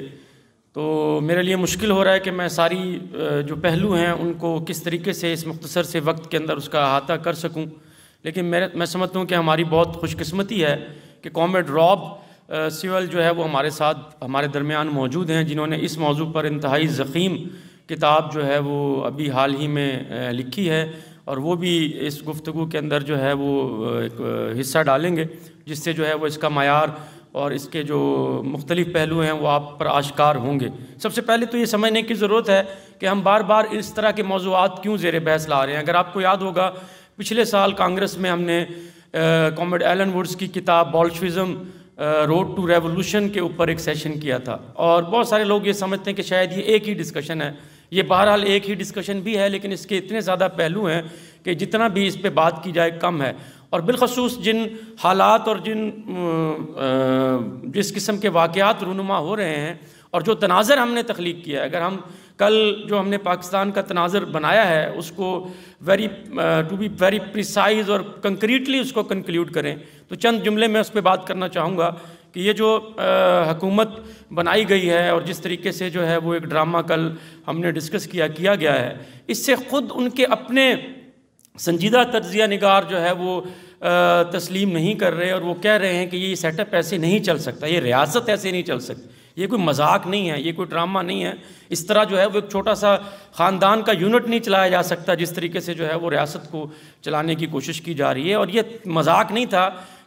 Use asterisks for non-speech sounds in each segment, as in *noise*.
तो मेरे लिए मुश्किल हो रहा है कि मैं सारी जो पहलू हैं उनको किस तरीके से इस मुख्तसर से वक्त के अंदर उसका अहाता कर सकूं लेकिन मेरे मैं समझता हूं कि हमारी बहुत खुशकस्मती है कि कॉमेड रॉब सिवल जो है वो हमारे साथ हमारे दरमियान मौजूद हैं जिन्होंने इस मौजू पर इंतहाई ज़ख़ीम किताब जो है वो अभी हाल ही में लिखी है और वो भी इस गुफ्तु के अंदर जो है वो एक हिस्सा डालेंगे जिससे जो है वो इसका मैार और इसके जो मुख्तलिफ़ पहलू हैं वो आप पर आशकार होंगे सबसे पहले तो ये समझने की ज़रूरत है कि हम बार बार इस तरह के मौजूद क्यों जेर बहस ला रहे हैं अगर आपको याद होगा पिछले साल कांग्रेस में हमने कॉमेड एलन वुड्स की किताब बॉल्शविज़म रोड टू रेवोल्यूशन के ऊपर एक सेशन किया था और बहुत सारे लोग ये समझते हैं कि शायद ये एक ही डिस्कशन है ये बहरहाल एक ही डिस्कशन भी है लेकिन इसके इतने ज़्यादा पहलू हैं कि जितना भी इस पर बात की जाए कम है और बिलखसूस जिन हालात और जिन जिस किस्म के वाक़ात रूनुमा हो रहे हैं और जो तनाज़र हमने तख्लीक किया है अगर हम कल जो हमने पाकिस्तान का तनाज़र बनाया है उसको very to be very precise और कंक्रीटली उसको कंक्लूड करें तो चंद जुमले में उस पर बात करना चाहूँगा कि ये जो हकूमत बनाई गई है और जिस तरीके से जो है वो एक ड्रामा कल हमने डिस्कस किया किया गया है इससे ख़ुद उनके अपने संजीदा तजिया नगार जो है वो तस्लीम नहीं कर रहे और वो कह रहे हैं कि ये सेटअप ऐसे नहीं चल सकता ये रियासत ऐसे नहीं चल सकती ये कोई मजाक नहीं है ये कोई ड्रामा नहीं है इस तरह जो है वो एक छोटा सा ख़ानदान का यूनिट नहीं चलाया जा सकता जिस तरीके से जो है वो रियासत को चलाने की कोशिश की जा रही है और ये मजाक नहीं था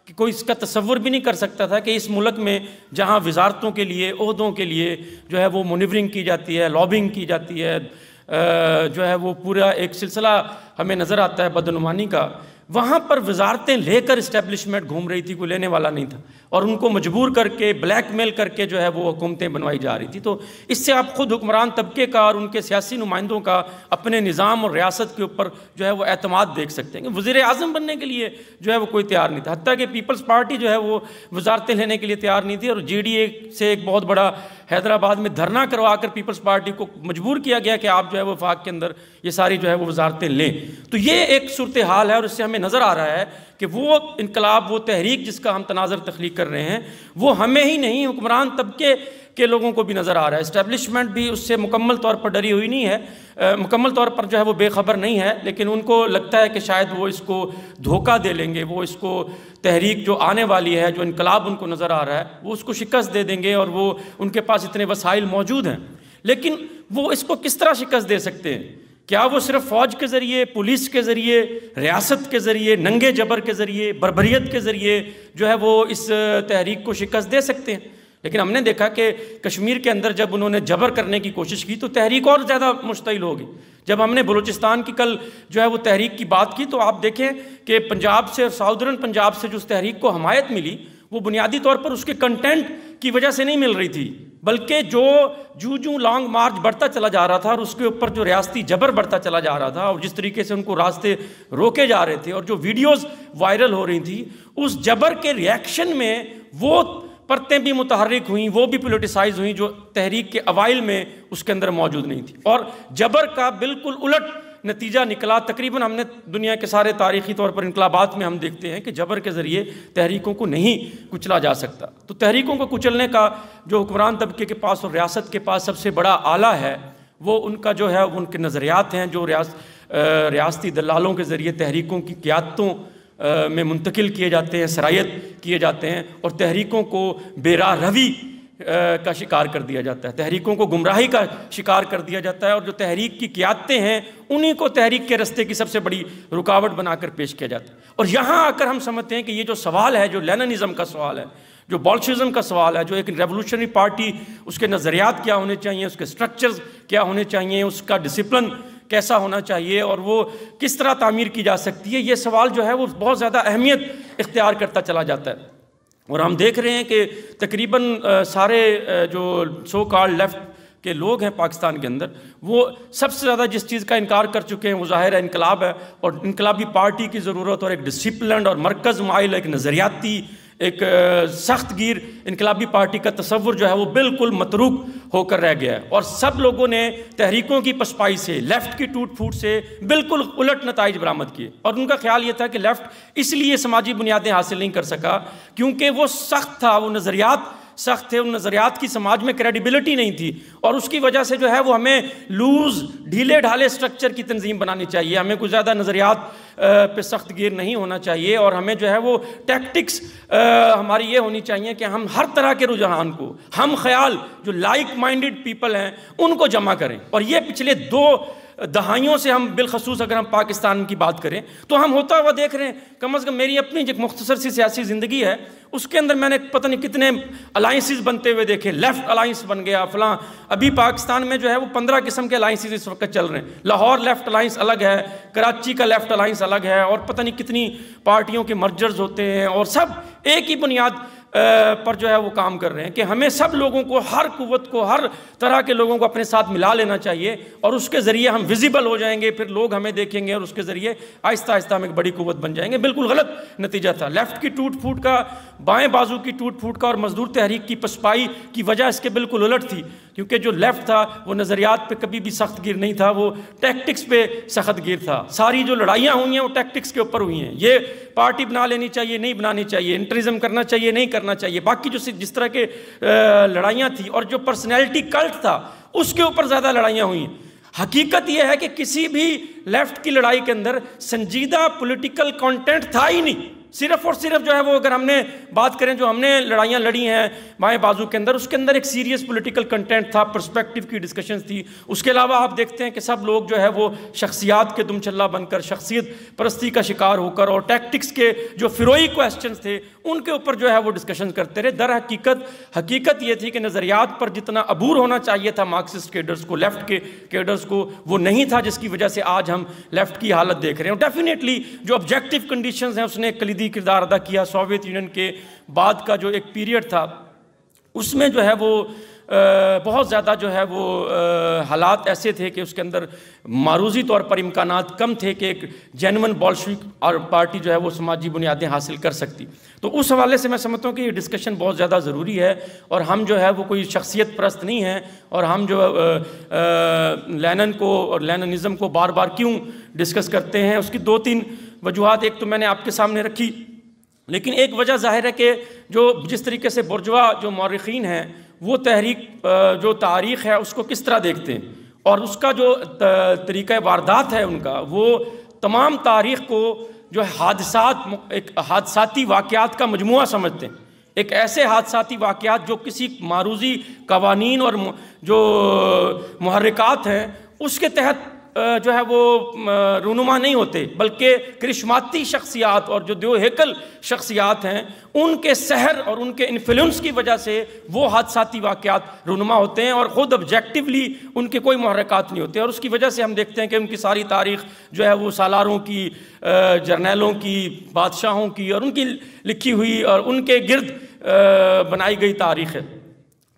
कि कोई इसका तस्वुर भी नहीं कर सकता था कि इस मुल्क में जहाँ वजारतों के लिए अहदों के लिए जो है वो मुनवरिंग की जाती है लॉबिंग की जाती है जो है वो पूरा एक सिलसिला हमें नज़र आता है बदनमानी का वहाँ पर वजारतें लेकर इस्टेब्लिशमेंट घूम रही थी कोई लेने वाला नहीं था और उनको मजबूर करके ब्लैक मेल करके जो है वो हुकूमतें बनवाई जा रही थी तो इससे आप ख़ुद हुक्मरान तबके का और उनके सियासी नुमाइंदों का अपने निज़ाम और रियासत के ऊपर जो है वो अतमाद देख सकते हैं वजीर अजम बनने के लिए जो है वो कोई तैयार नहीं था हती कि पीपल्स पार्टी जो है वो वजारतें लेने के लिए तैयार नहीं थी और जी डी ए से एक बहुत बड़ा हैदराबाद में धरना करवा कर पीपल्स पार्टी को मजबूर किया गया कि आप जो है वो के अंदर ये सारी जो है वो वजारतें लें तो ये एक सूरत हाल है और इससे हमें नज़र आ रहा है कि वो इनकलाब वो तहरीक जिसका हम तनाजर तख्लीक कर रहे हैं वो हमें ही नहीं हुक्मरान तबके के लोगों को भी नज़र आ रहा है इस्टेब्लिशमेंट भी उससे मुकम्मल तौर पर डरी हुई नहीं है मुकम्मल तौर पर जो है वो बेखबर नहीं है लेकिन उनको लगता है कि शायद वो इसको धोखा दे लेंगे वो इसको तहरीक जो आने वाली है जो इनकलाब उनको नज़र आ रहा है वो उसको शिकस्त दे देंगे और वो उनके पास इतने वसाइल मौजूद हैं लेकिन वो इसको किस तरह शिकस्त दे सकते हैं क्या वो सिर्फ फ़ौज के ज़रिए पुलिस के ज़रिए रियासत के ज़रिए नंगे जबर के ज़रिए बरबरीत के ज़रिए जो है वो इस तहरीक को शिकस्त दे सकते हैं लेकिन हमने देखा कि कश्मीर के अंदर जब उन्होंने जबर करने की कोशिश की तो तहरीक और ज़्यादा मुश्तिल होगी जब हमने बलूचिस्तान की कल जो है वो तहरीक की बात की तो आप देखें कि पंजाब से साउदर्न पंजाब से जो उस तहरीक को हमायत मिली वो बुनियादी तौर पर उसके कंटेंट की वजह से नहीं मिल रही थी बल्कि जो जू जू लॉन्ग मार्च बढ़ता चला जा रहा था और उसके ऊपर जो रियासती जबर बढ़ता चला जा रहा था और जिस तरीके से उनको रास्ते रोके जा रहे थे और जो वीडियोस वायरल हो रही थी उस जबर के रिएक्शन में वो परतें भी मुतहरक हुई वो भी पोलिटिसाइज हुई जो तहरीक के अवाइल में उसके अंदर मौजूद नहीं थी और जबर का बिल्कुल उलट नतीजा निकला तकरीबन हमने दुनिया के सारे तारीखी तौर पर इनकलाबात में हम देखते हैं कि जबर के ज़रिए तहरीकों को नहीं कुचला जा सकता तो तहरीकों को कुचलने का जो हुक्मरान तबके के पास और रियासत के पास सबसे बड़ा आला है वो उनका जो है उनके नज़रियात हैं जो रियास रियासती दलालों के ज़रिए तहरीकों की क्यादतों में मुंतकिल किए जाते हैं सरायत किए जाते हैं और तहरीकों को बेरा रवी का शिकार कर दिया जाता है तहरीकों को गुमराही का शिकार कर दिया जाता है और जो तहरीक की क्यादतें हैं उन्हीं को तहरीक के रस्ते की सबसे बड़ी रुकावट बनाकर पेश किया जाता है और यहाँ आकर हम समझते हैं कि ये जो सवाल है जो लेननिज़म का सवाल है जो बॉल्शिज़म का सवाल है जो एक रेवोल्यूशनरी पार्टी उसके नज़रियात क्या होने चाहिए उसके स्ट्रक्चर्स क्या होने चाहिए उसका डिसिप्लिन कैसा होना चाहिए और वो किस तरह तामीर की जा सकती है ये सवाल जो है वो बहुत ज़्यादा अहमियत इख्तियार करता चला जाता है और हम देख रहे हैं कि तकरीबन सारे जो सो कॉल लेफ़्ट के लोग हैं पाकिस्तान के अंदर वो सबसे ज़्यादा जिस चीज़ का इनकार कर चुके हैं वो ज़ाहिर है इनकलाब है और इनकलाबी पार्टी की ज़रूरत और एक डिसिप्लिन और मरकज़ माइल एक नज़रियाती एक सख्त गिर इनकलाबी पार्टी का तस्वुर जो है वो बिल्कुल मतरूक होकर रह गया है और सब लोगों ने तहरीकों की पसपाई से लेफ़्ट की टूट फूट से बिल्कुल उलट नतज बरामद किए और उनका ख्याल ये था कि लेफ़्ट इसलिए समाजी बुनियादें हासिल नहीं कर सका क्योंकि वो सख्त था वो नज़रियात सख्त थे उन नज़रियात की समाज में क्रेडिबिलिटी नहीं थी और उसकी वजह से जो है वो हमें लूज़ ढीले ढाले स्ट्रक्चर की तंजीम बनानी चाहिए हमें कुछ ज़्यादा नज़रियात पे सख्त गिर नहीं होना चाहिए और हमें जो है वो टैक्टिक्स हमारी ये होनी चाहिए कि हम हर तरह के रुझान को हम ख्याल जो लाइक माइंडेड पीपल हैं उनको जमा करें और ये पिछले दो दहाइयों से हम बिलखसूस अगर हम पाकिस्तान की बात करें तो हम होता हुआ देख रहे हैं कम अज़ कम मेरी अपनी एक मुख्तसर सी सियासी ज़िंदगी है उसके अंदर मैंने पता नहीं कितने अलाइंसिस बनते हुए देखे लेफ़्ट अलाइंस बन गया फलां अभी पाकिस्तान में जो है वो पंद्रह किस्म के अलाइंसिस इस वक्त चल रहे हैं लाहौर लेफ़्ट अलाइंस अलग है कराची का लेफ़्ट अलाइंस अलग है और पता नहीं कितनी पार्टियों के मर्जर्स होते हैं और सब एक ही बुनियाद पर जो है वो काम कर रहे हैं कि हमें सब लोगों को हर कुत को हर तरह के लोगों को अपने साथ मिला लेना चाहिए और उसके ज़रिए हम विजिबल हो जाएंगे फिर लोग हमें देखेंगे और उसके ज़रिए आहिस्ता आहिस्ता हम एक बड़ी कुत बन जाएंगे बिल्कुल गलत नतीजा था लेफ़्ट की टूट फूट का बाएँ बाजू की टूट फूट का और मजदूर तहरीक की पसपाई की वजह इसके बिल्कुल उलट थी क्योंकि जो लेफ़्ट था वो नज़रियात पर कभी भी सख्त गिर नहीं था वो टैक्टिक्स पे सख्त गिर था सारी जो लड़ाइयाँ हुई हैं वो टैक्टिक्स के ऊपर हुई हैं ये पार्टी बना लेनी चाहिए नहीं बनानी चाहिए इंटरिज्म करना चाहिए नहीं करना करना चाहिए बाकी जो जिस तरह के लड़ाइयाँ थी और जो पर्सनैलिटी कल्ट था उसके ऊपर ज़्यादा लड़ाइयाँ हुई हकीकत यह है कि किसी भी लेफ्ट की लड़ाई के अंदर संजीदा पॉलिटिकल कंटेंट था ही नहीं सिर्फ और सिर्फ जो है वो अगर हमने बात करें जो हमने लड़ाइयाँ लड़ी हैं बाएँ बाजू के अंदर उसके अंदर एक सीरियस पॉलिटिकल कंटेंट था पर्सपेक्टिव की डिस्कशन थी उसके अलावा आप देखते हैं कि सब लोग जो है वो शख्सियात के दुमचल्ला बनकर शख्सियत परस्ती का शिकार होकर और टैक्टिक्स के जो फिरोई क्वेश्चन थे उनके ऊपर जो है वो डिस्कशन करते रहे दर हकीकत हकीकत ये थी कि नज़रियात पर जितना अबूर होना चाहिए था मार्क्सिस्ट केडर्स को लेफ्ट के केडर्स को वो नहीं था जिसकी वजह से आज हम लेफ्ट की हालत देख रहे हैं डेफिनेटली जो ऑब्जेक्टिव कंडीशन हैं उसने कलीदी किरदार अदा किया सोवियत यूनियन के बाद का जो एक पीरियड था उसमें जो है वो बहुत ज़्यादा जो है वो हालात ऐसे थे कि उसके अंदर मारूजी तौर पर इम्कान कम थे कि एक जैन बॉल्शिक और पार्टी जो है वो समाजी बुनियादें हासिल कर सकती तो उस हवाले से मैं समझता हूँ कि ये डिस्कशन बहुत ज़्यादा ज़रूरी है और हम जो है वो कोई शख्सियत परस्त नहीं हैं और हम जो लैनन को और लैननिज़म को बार बार क्यों डिस्कस करते हैं उसकी दो तीन वजूहत एक तो मैंने आपके सामने रखी लेकिन एक वजह जाहिर है कि जो जिस तरीके से बुरजवा जो मौरखीन हैं वो तहरीक जो तारीख़ है उसको किस तरह देखते हैं और उसका जो तरीक़ वारदात है उनका वो तमाम तारीख़ को जो है हादसात एक हादसाती वाक़ात का मजमु समझते हैं एक ऐसे हादसाती वाक़ात जो किसी मारूजी कवानीन और जो महरिकात हैं उसके तहत जो है वो रूनुमा नहीं होते बल्कि करिश्माती शख्सियात और जो दो हेकल शख्सियात हैं उनके सहर और उनके इन्फ्लुंस की वजह से वो हादसाती वाक़ात रूनुमा होते हैं और ख़ुद ऑब्जेक्टिवली उनके कोई महरक़ात नहीं होते और उसकी वजह से हम देखते हैं कि उनकी सारी तारीख जो है वो सालारों की जर्नैलों की बादशाहों की और उनकी लिखी हुई और उनके गिर्द बनाई गई तारीख है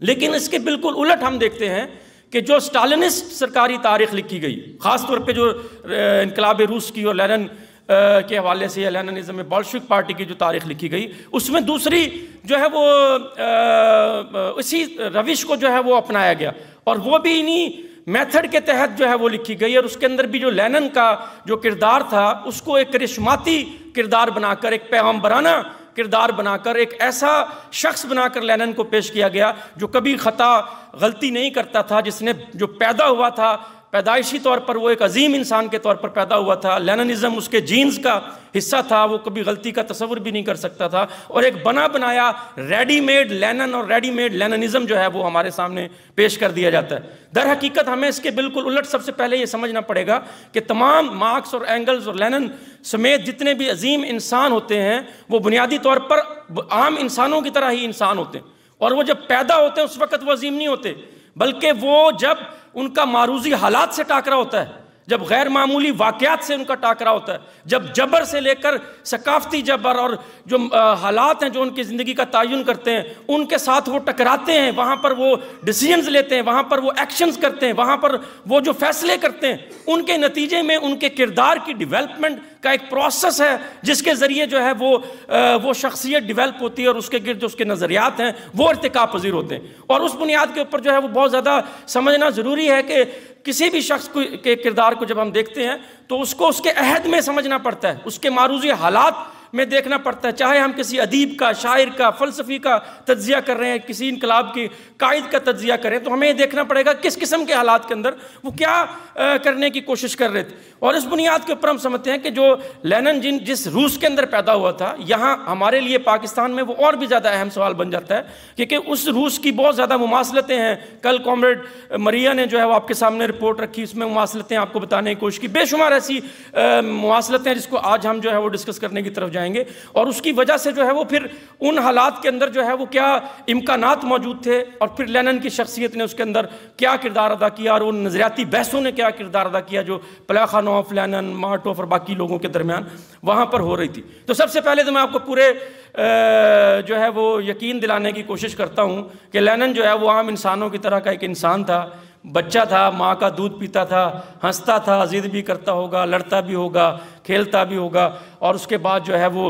लेकिन इसके बिल्कुल उलट हम देखते हैं कि जो स्टालिनिस्ट सरकारी तारीख लिखी गई ख़ास तौर पे जो इनकलाब रूस की और लेनन के हवाले से या लेननिज़म में बॉल्शिक पार्टी की जो तारीख लिखी गई उसमें दूसरी जो है वो इसी रविश को जो है वो अपनाया गया और वो भी इन्हीं मेथड के तहत जो है वो लिखी गई और उसके अंदर भी जो लेनन का जो किरदार था उसको एक करिश्माती किरदार बनाकर एक पैगम्बराना किरदार बनाकर एक ऐसा शख्स बनाकर लेनन को पेश किया गया जो कभी ख़ता गलती नहीं करता था जिसने जो पैदा हुआ था पैदाइशी तौर पर वो एक अजीम इंसान के तौर पर पैदा हुआ था लेननिज़म उसके जीन्स का हिस्सा था वो कभी गलती का तस्वुर भी नहीं कर सकता था और एक बना बनाया रेडीमेड लेनन और रेडीमेड लेननिज़म जो है वो हमारे सामने पेश कर दिया जाता है दर हकीकत हमें इसके बिल्कुल उलट सबसे पहले ये समझना पड़ेगा कि तमाम मार्क्स और एंगल्स और लेनन समेत जितने भी अजीम इंसान होते हैं वो बुनियादी तौर पर आम इंसानों की तरह ही इंसान होते हैं और वो जब पैदा होते हैं उस वक्त वो अजीम नहीं होते बल्कि वो जब उनका मारूजी हालात से टाकरा होता है जब गैर मामूली वाक़ात से उनका टाकरा होता है जब जबर से लेकर सकाफती जबर और जो हालात हैं जो उनकी ज़िंदगी का तयन करते हैं उनके साथ वो टकराते हैं वहाँ पर वो डिसीजंस लेते हैं वहाँ पर वो एक्शंस करते हैं वहाँ पर वो जो फैसले करते हैं उनके नतीजे में उनके किरदार की डिवेलपमेंट का एक प्रोसेस है जिसके ज़रिए जो है वो आ, वो शख्सियत डेवलप होती है और उसके गिरद उसके नज़रियात हैं वो इरतका पजीर होते हैं और उस बुनियाद के ऊपर जो है वो बहुत ज़्यादा समझना ज़रूरी है कि किसी भी शख्स के किरदार को जब हम देखते हैं तो उसको उसके अहद में समझना पड़ता है उसके मारूजी हालात મે દેખના પડતા ચાહે હમ કિસી અદીબ કા શાયર કા ફલસફી કા તજ્ઝિયા કર રહે હે કિસી ઇન્કિલાબ કી કાયદ કા તજ્ઝિયા કરે તો હમે યે દેખના પડેગા કિસ કિસમ કે હાલત કે અંદર વો ક્યા કરને કી કોશિશ કર રહે થે ઓર اس બુનિયાદ કે પરમ સમજેતે હે કે જો લેનિન જિસ रूस કે અંદર પેદા હુઆ થા યહાં હમારે લિયે પાકિસ્તાન મે વો ઓર ભી જ્યાદા અહેમ સવાલ બન જાતા હે કે કે ઉસ रूस કી બહોત જ્યાદા મુહાસિલેતે હે કલ કોમરેડ મરીયા ને જો હે વો આપકે સામને રિપોર્ટ રખી ઉસમે મુહાસિલેતે આપકો બતાને કી કોશિશ કી બેશુમાર એસી મુહાસિલેતે હે जिसको આજ હમ જો હે વો ડિસ્કસ કરને કી તરફ जाएंगे और उसकी वजह से जो है वो फिर उन हालात के अंदर जो है वो क्या इम्कान मौजूद थे और फिर लेनन की शख्सियत ने उसके अंदर क्या किरदार अदा किया और उन नज़रियाती बहसों ने क्या किरदार अदा किया जो प्लाखानोफ लेनन मार्टोफ और बाकी लोगों के दरमियान वहाँ पर हो रही थी तो सबसे पहले तो मैं आपको पूरे जो है वो यकीन दिलाने की कोशिश करता हूँ कि लेनन जो है वो आम इंसानों की तरह का एक इंसान था बच्चा था माँ का दूध पीता था हंसता था जिद भी करता होगा लड़ता भी होगा खेलता भी होगा और उसके बाद जो है वो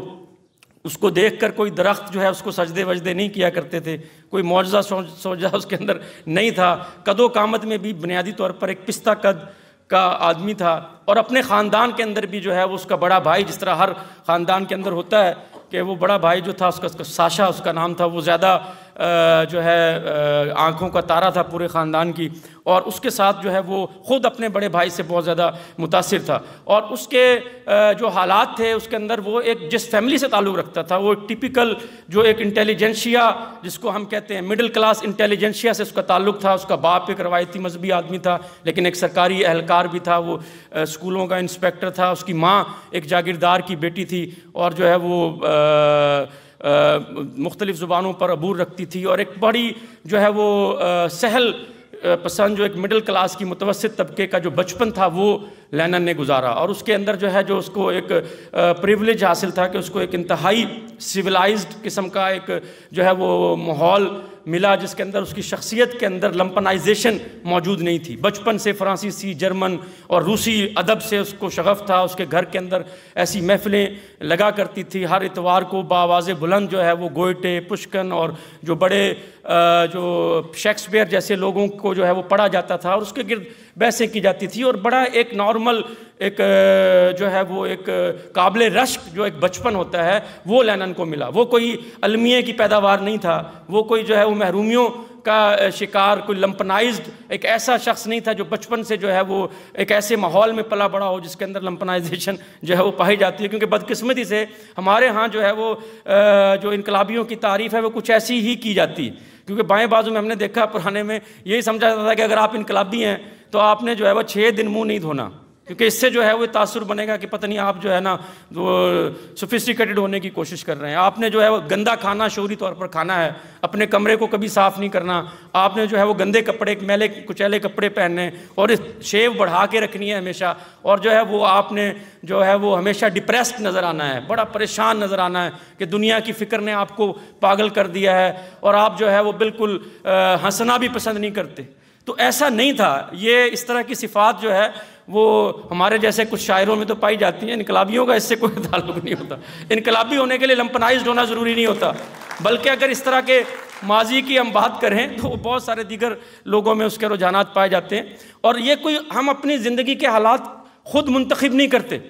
उसको देख कर कोई दरख्त जो है उसको सजदे वजदे नहीं किया करते थे कोई मुआवजा सोजा उसके अंदर नहीं था कदो कामत में भी बुनियादी तौर पर एक पिस्ता कद का आदमी था और अपने ख़ानदान के अंदर भी जो है वो उसका बड़ा भाई जिस तरह हर ख़ानदान के अंदर होता है कि वो बड़ा भाई जो था उसका, उसका साशा उसका नाम था वो ज़्यादा जो है आँखों का तारा था पूरे ख़ानदान की और उसके साथ जो है वो ख़ुद अपने बड़े भाई से बहुत ज़्यादा मुतासर था और उसके जो हालात थे उसके अंदर वो एक जिस फैमिली से ताल्लुक़ रखता था वो टिपिकल जो एक इंटेलिजेंशिया जिसको हम कहते हैं मिडिल क्लास इंटेलिजेंशिया से उसका ताल्लुक़ था उसका बाप एक रवायती मजहबी आदमी था लेकिन एक सरकारी एहलकार भी था वो स्कूलों का इंस्पेक्टर था उसकी माँ एक जागीरदार की बेटी थी और जो है वो आ, मुख्तलिफ़ ज़ुबानों पर अबूर रखती थी और एक बड़ी जो है वो सहल पसंद जो एक मिडिल क्लास की मुतवसत तबके का जो बचपन था वो लैनन ने गुजारा और उसके अंदर जो है जो उसको एक प्रिवलेज हासिल था कि उसको एक इंतहाई सिविलाइज्ड किस्म का एक जो है वो माहौल मिला जिसके अंदर उसकी शख्सियत के अंदर लम्पनाइजेशन मौजूद नहीं थी बचपन से फ्रांसीसी जर्मन और रूसी अदब से उसको शगफ़ था उसके घर के अंदर ऐसी महफ़िलें लगा करती थी हर इतवार को बावाज़ बुलंद जो है वो गोयटे पुष्कन और जो बड़े जो शेक्सपियर जैसे लोगों को जो है वो पढ़ा जाता था और उसके गिर्द बहसें की जाती थी और बड़ा एक नॉर्मल एक जो है वो एक काबिल रश्क जो एक बचपन होता है वो लेनन को मिला वो कोई अलमिए की पैदावार नहीं था वो कोई जो है वो महरूमियों का शिकार कोई लंपनाइज एक ऐसा शख्स नहीं था जो बचपन से जो है वो एक ऐसे माहौल में पला बड़ा हो जिसके अंदर लम्पनाइजेशन जो है वो पाई जाती है क्योंकि बदकिस्मती से हमारे यहाँ जो है वो जो इनकलाबियों की तारीफ़ है वो कुछ ऐसी ही की जाती क्योंकि बाएं बाजू में हमने देखा पुराने में यही समझा जाता था कि अगर आप इनकलाबी हैं तो आपने जो है वह छः दिन मुँह नहीं धोना क्योंकि इससे जो है वो तासुर बनेगा कि पता नहीं आप जो है ना वो सोफिस्टिकेटेड होने की कोशिश कर रहे हैं आपने जो है वो गंदा खाना शोरी तौर पर खाना है अपने कमरे को कभी साफ़ नहीं करना आपने जो है वो गंदे कपड़े मैले कुचैले कपड़े पहनने और इस शेव बढ़ा के रखनी है हमेशा और जो है वो आपने जो है वो हमेशा डिप्रेस्ड नज़र आना है बड़ा परेशान नज़र आना है कि दुनिया की फ़िक्र ने आपको पागल कर दिया है और आप जो है वो बिल्कुल हंसना भी पसंद नहीं करते तो ऐसा नहीं था ये इस तरह की सिफात जो है वो हमारे जैसे कुछ शायरों में तो पाई जाती हैं इनकलाबियों का इससे कोई ताल्लुक नहीं होता इनकलाबी होने के लिए लम्पनाइज होना ज़रूरी नहीं होता बल्कि अगर इस तरह के माजी की हम बात करें तो बहुत सारे दीगर लोगों में उसके रुझाना पाए जाते हैं और ये कोई हम अपनी ज़िंदगी के हालात खुद मंतखब नहीं करते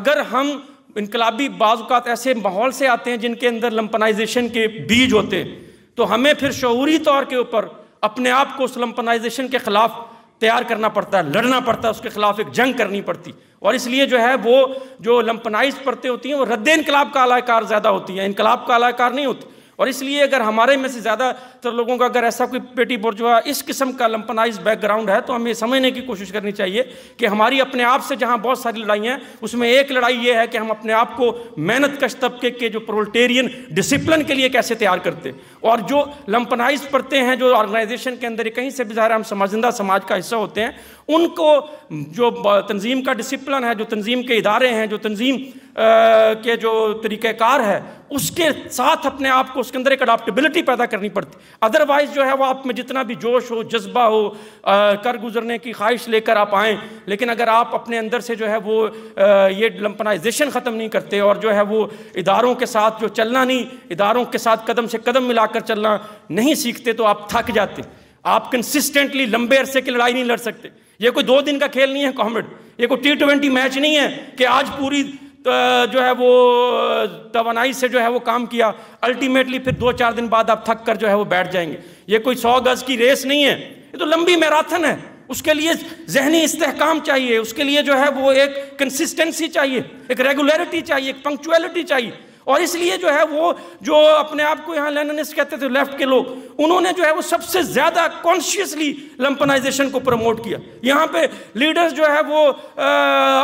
अगर हम इनकलाबी बाज़ात ऐसे माहौल से आते हैं जिनके अंदर लम्पनाइजेशन के बीज होते हैं तो हमें फिर शहूरी तौर के ऊपर अपने आप को स्लम्पनाइजेशन के ख़िलाफ़ तैयार करना पड़ता है लड़ना पड़ता है उसके खिलाफ एक जंग करनी पड़ती और इसलिए जो है वो जो लम्पनाइज पड़ते होती हैं वो रद्द इनकलाब का अलाकार ज़्यादा होती है इनकलाब का अलाकार नहीं होती और इसलिए अगर हमारे में से ज़्यादातर लोगों का अगर ऐसा कोई पेटी बोर्जवा इस किस्म का लंपनाइज बैकग्राउंड है तो हमें समझने की कोशिश करनी चाहिए कि हमारी अपने आप से जहाँ बहुत सारी लड़ाई हैं उसमें एक लड़ाई ये है कि हम अपने आप को मेहनत कश तबके के जो प्रोल्टेरियन डिसिप्लिन के लिए कैसे तैयार करते और जो लंपनाइज पढ़ते हैं जो ऑर्गेनाइजेशन के अंदर कहीं से भी ज़ाहिर हम समाजिंदा समाज का हिस्सा होते हैं उनको जो तंजीम का डिसिप्लिन है जो तंजीम के इदारे हैं जो तंजीम के जो तरीक़ाकार है उसके साथ अपने आप को उसके अंदर एक अडाप्टबिलिटी पैदा करनी पड़ती अदरवाइज़ जो है वो आप में जितना भी जोश हो जज्बा हो आ, कर गुजरने की ख्वाहिश लेकर आप आएँ लेकिन अगर आप अपने अंदर से जो है वो आ, ये लम्पनाइजेशन ख़त्म नहीं करते और जो है वो इदारों के साथ जो चलना नहीं इदारों के साथ कदम से कदम मिलाकर चलना नहीं सीखते तो आप थक जाते आप कंसिस्टेंटली लंबे अरसे की लड़ाई नहीं लड़ सकते ये कोई दो दिन का खेल नहीं है कॉमेड ये कोई टी ट्वेंटी मैच नहीं है कि आज पूरी तो, जो है वो तोनाई से जो है वो काम किया अल्टीमेटली फिर दो चार दिन बाद आप थक कर जो है वो बैठ जाएंगे ये कोई सौ गज़ की रेस नहीं है ये तो लंबी मैराथन है उसके लिए जहनी इस्तेकाम चाहिए उसके लिए जो है वो एक कंसिस्टेंसी चाहिए एक रेगुलरिटी चाहिए एक पंक्चुअलिटी चाहिए और इसलिए जो है वो जो अपने आप को यहाँ लेननिस्ट कहते थे लेफ्ट के लोग उन्होंने जो है वो सबसे ज़्यादा कॉन्शियसली लंपनाइजेशन को प्रमोट किया यहाँ पे लीडर्स जो है वो आ,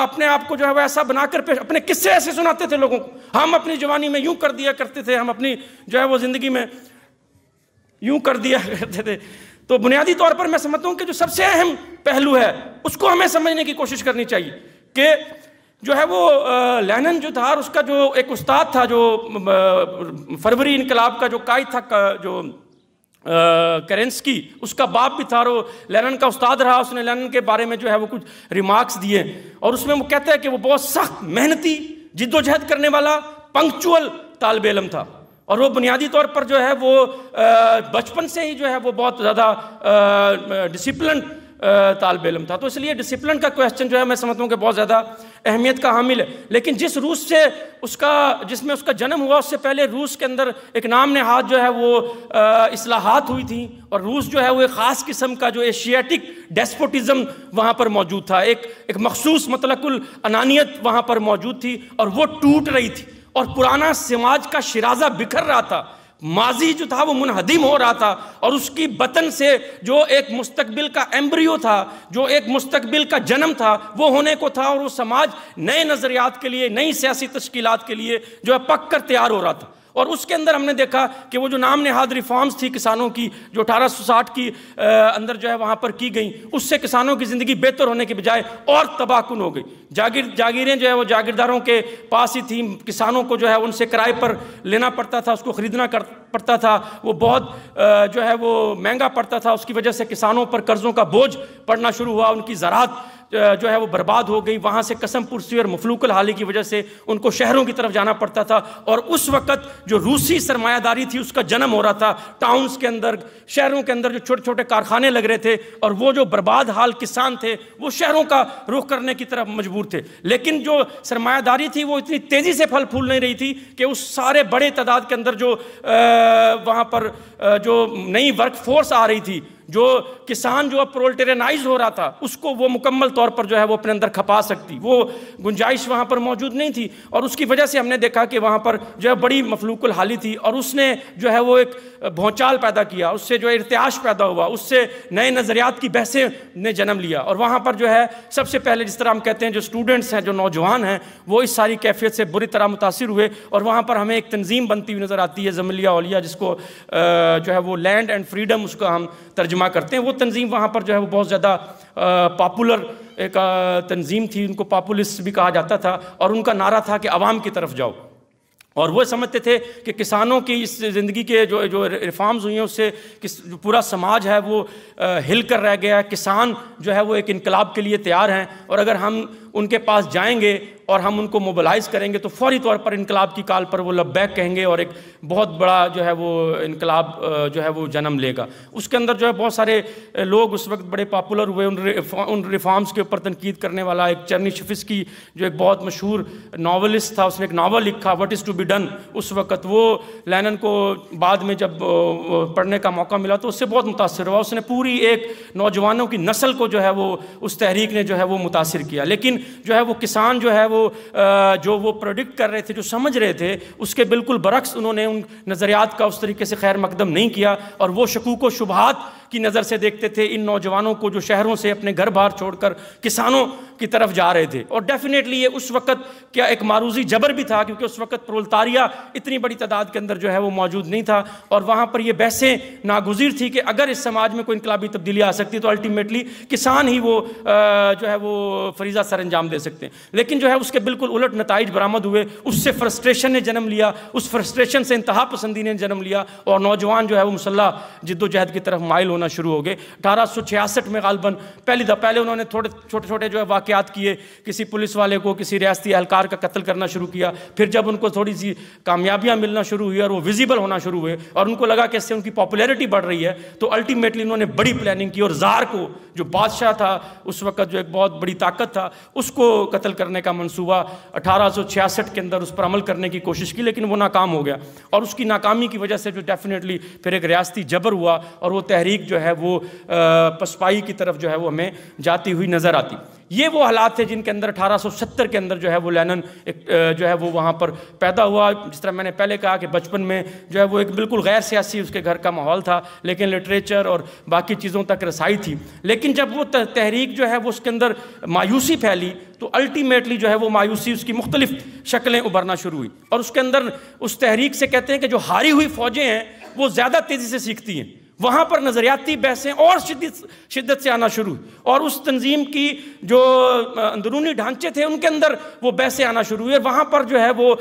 अपने आप को जो है वो ऐसा बनाकर पेश अपने किस्से ऐसे सुनाते थे लोगों को हम अपनी जवानी में यूं कर दिया करते थे हम अपनी जो है वो ज़िंदगी में यूं कर दिया *laughs* करते थे तो बुनियादी तौर पर मैं समझता हूँ कि जो सबसे अहम पहलू है उसको हमें समझने की कोशिश करनी चाहिए कि जो है वो लेनन जो था उसका जो एक उस्ताद था जो फरवरी इनकलाब का जो कायद था का, जो की उसका बाप भी था और लेनन का उस्ताद रहा उसने लेनन के बारे में जो है वो कुछ रिमार्क्स दिए और उसमें वो कहता है कि वो बहुत सख्त मेहनती जिद्दोजहद करने वाला पंक्चुअल तालब इलम था और वो बुनियादी तौर पर जो है वो बचपन से ही जो है वो बहुत ज़्यादा डिसिप्लिन तालब इलम था तो इसलिए डिसिप्लिन का क्वेश्चन जो है मैं समझता हूँ कि बहुत ज़्यादा अहमियत का हामिल है लेकिन जिस रूस से उसका जिसमें उसका जन्म हुआ उससे पहले रूस के अंदर एक नाम ने हाथ जो है वो असलाहत हुई थी और रूस जो है वो एक ख़ास किस्म का जो एशियाटिक डेस्पोटिज़म वहाँ पर मौजूद था एक एक मखसूस मतलकुल अनानियत वहाँ पर मौजूद थी और वो टूट रही थी और पुराना समाज का शराजा बिखर रहा था माजी जो था वो मुनहदिम हो रहा था और उसकी बतन से जो एक मुस्तकबिल का एम्ब्रियो था जो एक मुस्तबिल का जन्म था वो होने को था और वो समाज नए नज़रियात के लिए नई सियासी तश्कीलत के लिए जो है पक कर तैयार हो रहा था और उसके अंदर हमने देखा कि वो जो नाम नहाद रिफॉर्म्स थी किसानों की जो 1860 की अंदर जो है वहाँ पर की गई उससे किसानों की ज़िंदगी बेहतर होने के बजाय और तबाहकुन हो गई जागीर जागीरें जो है वो जागीरदारों के पास ही थी किसानों को जो है उनसे किराए पर लेना पड़ता था उसको ख़रीदना कर पड़ता था वो बहुत जो है वो महंगा पड़ता था उसकी वजह से किसानों पर कर्ज़ों का बोझ पड़ना शुरू हुआ उनकी ज़रात जो है वो बर्बाद हो गई वहाँ से कसमपुर सी और मफलूकल हाली की वजह से उनको शहरों की तरफ जाना पड़ता था और उस वक्त जो रूसी सरमायादारी थी उसका जन्म हो रहा था टाउन्स के अंदर शहरों के अंदर जो छोटे छोटे कारखाने लग रहे थे और वो जो बर्बाद हाल किसान थे वो शहरों का रुख करने की तरफ मजबूर थे लेकिन जो सरमायादारी थी वो इतनी तेज़ी से फल फूल नहीं रही थी कि उस सारे बड़े तादाद के अंदर जो वहाँ पर जो नई वर्क फोर्स आ रही थी जो किसान जो अब प्रोल्टेरनाइज हो रहा था उसको वो मुकम्मल तौर पर जो है वो अपने अंदर खपा सकती वो गुंजाइश वहाँ पर मौजूद नहीं थी और उसकी वजह से हमने देखा कि वहाँ पर जो है बड़ी मफलूकुल हाली थी और उसने जो है वो एक भौचाल पैदा किया उससे जो है इरत्याश पैदा हुआ उससे नए नज़रियात की बहसें ने जन्म लिया और वहाँ पर जो है सबसे पहले जिस तरह हम कहते हैं जो स्टूडेंट्स हैं जो नौजवान हैं वो इस सारी कैफियत से बुरी तरह मुतासर हुए और वहाँ पर हमें एक तंजीम बनती हुई नज़र आती है जमलिया ओलिया जिसको जो है वो लैंड एंड फ्रीडम उसका हम तर्ज तर्जुमा करते हैं वो तंजीम वहाँ पर जो है वो बहुत ज़्यादा पॉपुलर एक तंजीम थी उनको पॉपुलिस्ट भी कहा जाता था और उनका नारा था कि आवाम की तरफ जाओ और वो समझते थे कि किसानों की इस ज़िंदगी के जो जो रिफॉर्म्स हुई हैं उससे किस जो पूरा समाज है वो हिल कर रह गया है किसान जो है वो एक इनकलाब के लिए तैयार हैं और अगर हम उनके पास जाएंगे और हम उनको मोबलाइज़ करेंगे तो फौरी तौर पर इनकलाब की काल पर वो लब्बैक कहेंगे और एक बहुत बड़ा जो है वो इनकलाब जो है वो जन्म लेगा उसके अंदर जो है बहुत सारे लोग उस वक्त बड़े पॉपुलर हुए उन उन रिफॉर्म्स के ऊपर तनकीद करने वाला एक चरनी शफिस की जो एक बहुत मशहूर नावलिस्ट था उसने एक नावल लिखा what is to be done उस वक्त वो लैनन को बाद में जब पढ़ने का मौका मिला तो उससे बहुत मुतासर हुआ उसने पूरी एक नौजवानों की नस्ल को जो है वो उस तहरीक ने जो है वो मुतासर किया लेकिन जो है वो किसान जो है वो जो वो प्रोडिक्ट कर रहे थे जो समझ रहे थे उसके बिल्कुल बरक्स उन्होंने उन नज़रियात का उस तरीके से खैर मकदम नहीं किया और वो शकूक व शुबहत की नज़र से देखते थे इन नौजवानों को जो शहरों से अपने घर बाहर छोड़कर किसानों की तरफ जा रहे थे और डेफिनेटली ये उस वक्त क्या एक मारूजी जबर भी था क्योंकि उस वक्त प्रोलतारिया इतनी बड़ी तादाद के अंदर जो है वो मौजूद नहीं था और वहाँ पर यह बहसें नागुजीर थी कि अगर इस समाज में कोई इनकलाबी तब्दीली आ सकती तो अल्टीमेटली किसान ही वो जो है वो फरीजा सर अंजाम दे सकते हैं लेकिन जो है उसके बिल्कुल उलट नतज बरामद हुए उससे फ्रस्ट्रेशन ने जन्म लिया उस फ्रस्ट्रेशन से इंतहा पसंदी ने जन्म लिया और नौजवान जो है वो मुसल्ला जद्दोजहद की तरफ माइल होना होना शुरू हो गए अठारह में गालबन पहली दफ़ा पहले उन्होंने थोड़े छोटे छोटे जो है वाक़ात किए किसी पुलिस वाले को किसी रियाती एहलकार का कत्ल करना शुरू किया फिर जब उनको थोड़ी सी कामयाबियाँ मिलना शुरू हुई और वो विजिबल होना शुरू हुए और उनको लगा कि इससे उनकी पॉपुलैरिटी बढ़ रही है तो अल्टीमेटली उन्होंने बड़ी प्लानिंग की और जार को जो बादशाह था उस वक्त जो एक बहुत बड़ी ताकत था उसको कत्ल करने का मनसूबा 1866 के अंदर उस पर अमल करने की कोशिश की लेकिन वो नाकाम हो गया और उसकी नाकामी की वजह से जो डेफिनेटली फिर एक रियाती जबर हुआ और वो तहरीक जो जो है वो पसपाई की तरफ जो है वो हमें जाती हुई नज़र आती ये वो हालात थे जिनके अंदर 1870 के अंदर जो है वो लेनन एक जो है वो वहाँ पर पैदा हुआ जिस तरह मैंने पहले कहा कि बचपन में जो है वो एक बिल्कुल गैर सियासी उसके घर का माहौल था लेकिन लिटरेचर और बाकी चीज़ों तक रसाई थी लेकिन जब वो तहरीक जो है वो उसके अंदर मायूसी फैली तो अल्टीमेटली जो है वो मायूसी उसकी मुख्तलिफ शक्लें उभरना शुरू हुई और उसके अंदर उस तहरीक से कहते हैं कि जो हारी हुई फौजें हैं वो ज़्यादा तेज़ी से सीखती हैं वहाँ पर नज़रियाती बहसें और शिद्दत शिद्दत से आना शुरू और उस तंजीम की जो अंदरूनी ढांचे थे उनके अंदर वो बहसें आना शुरू हुई और वहाँ पर जो है वो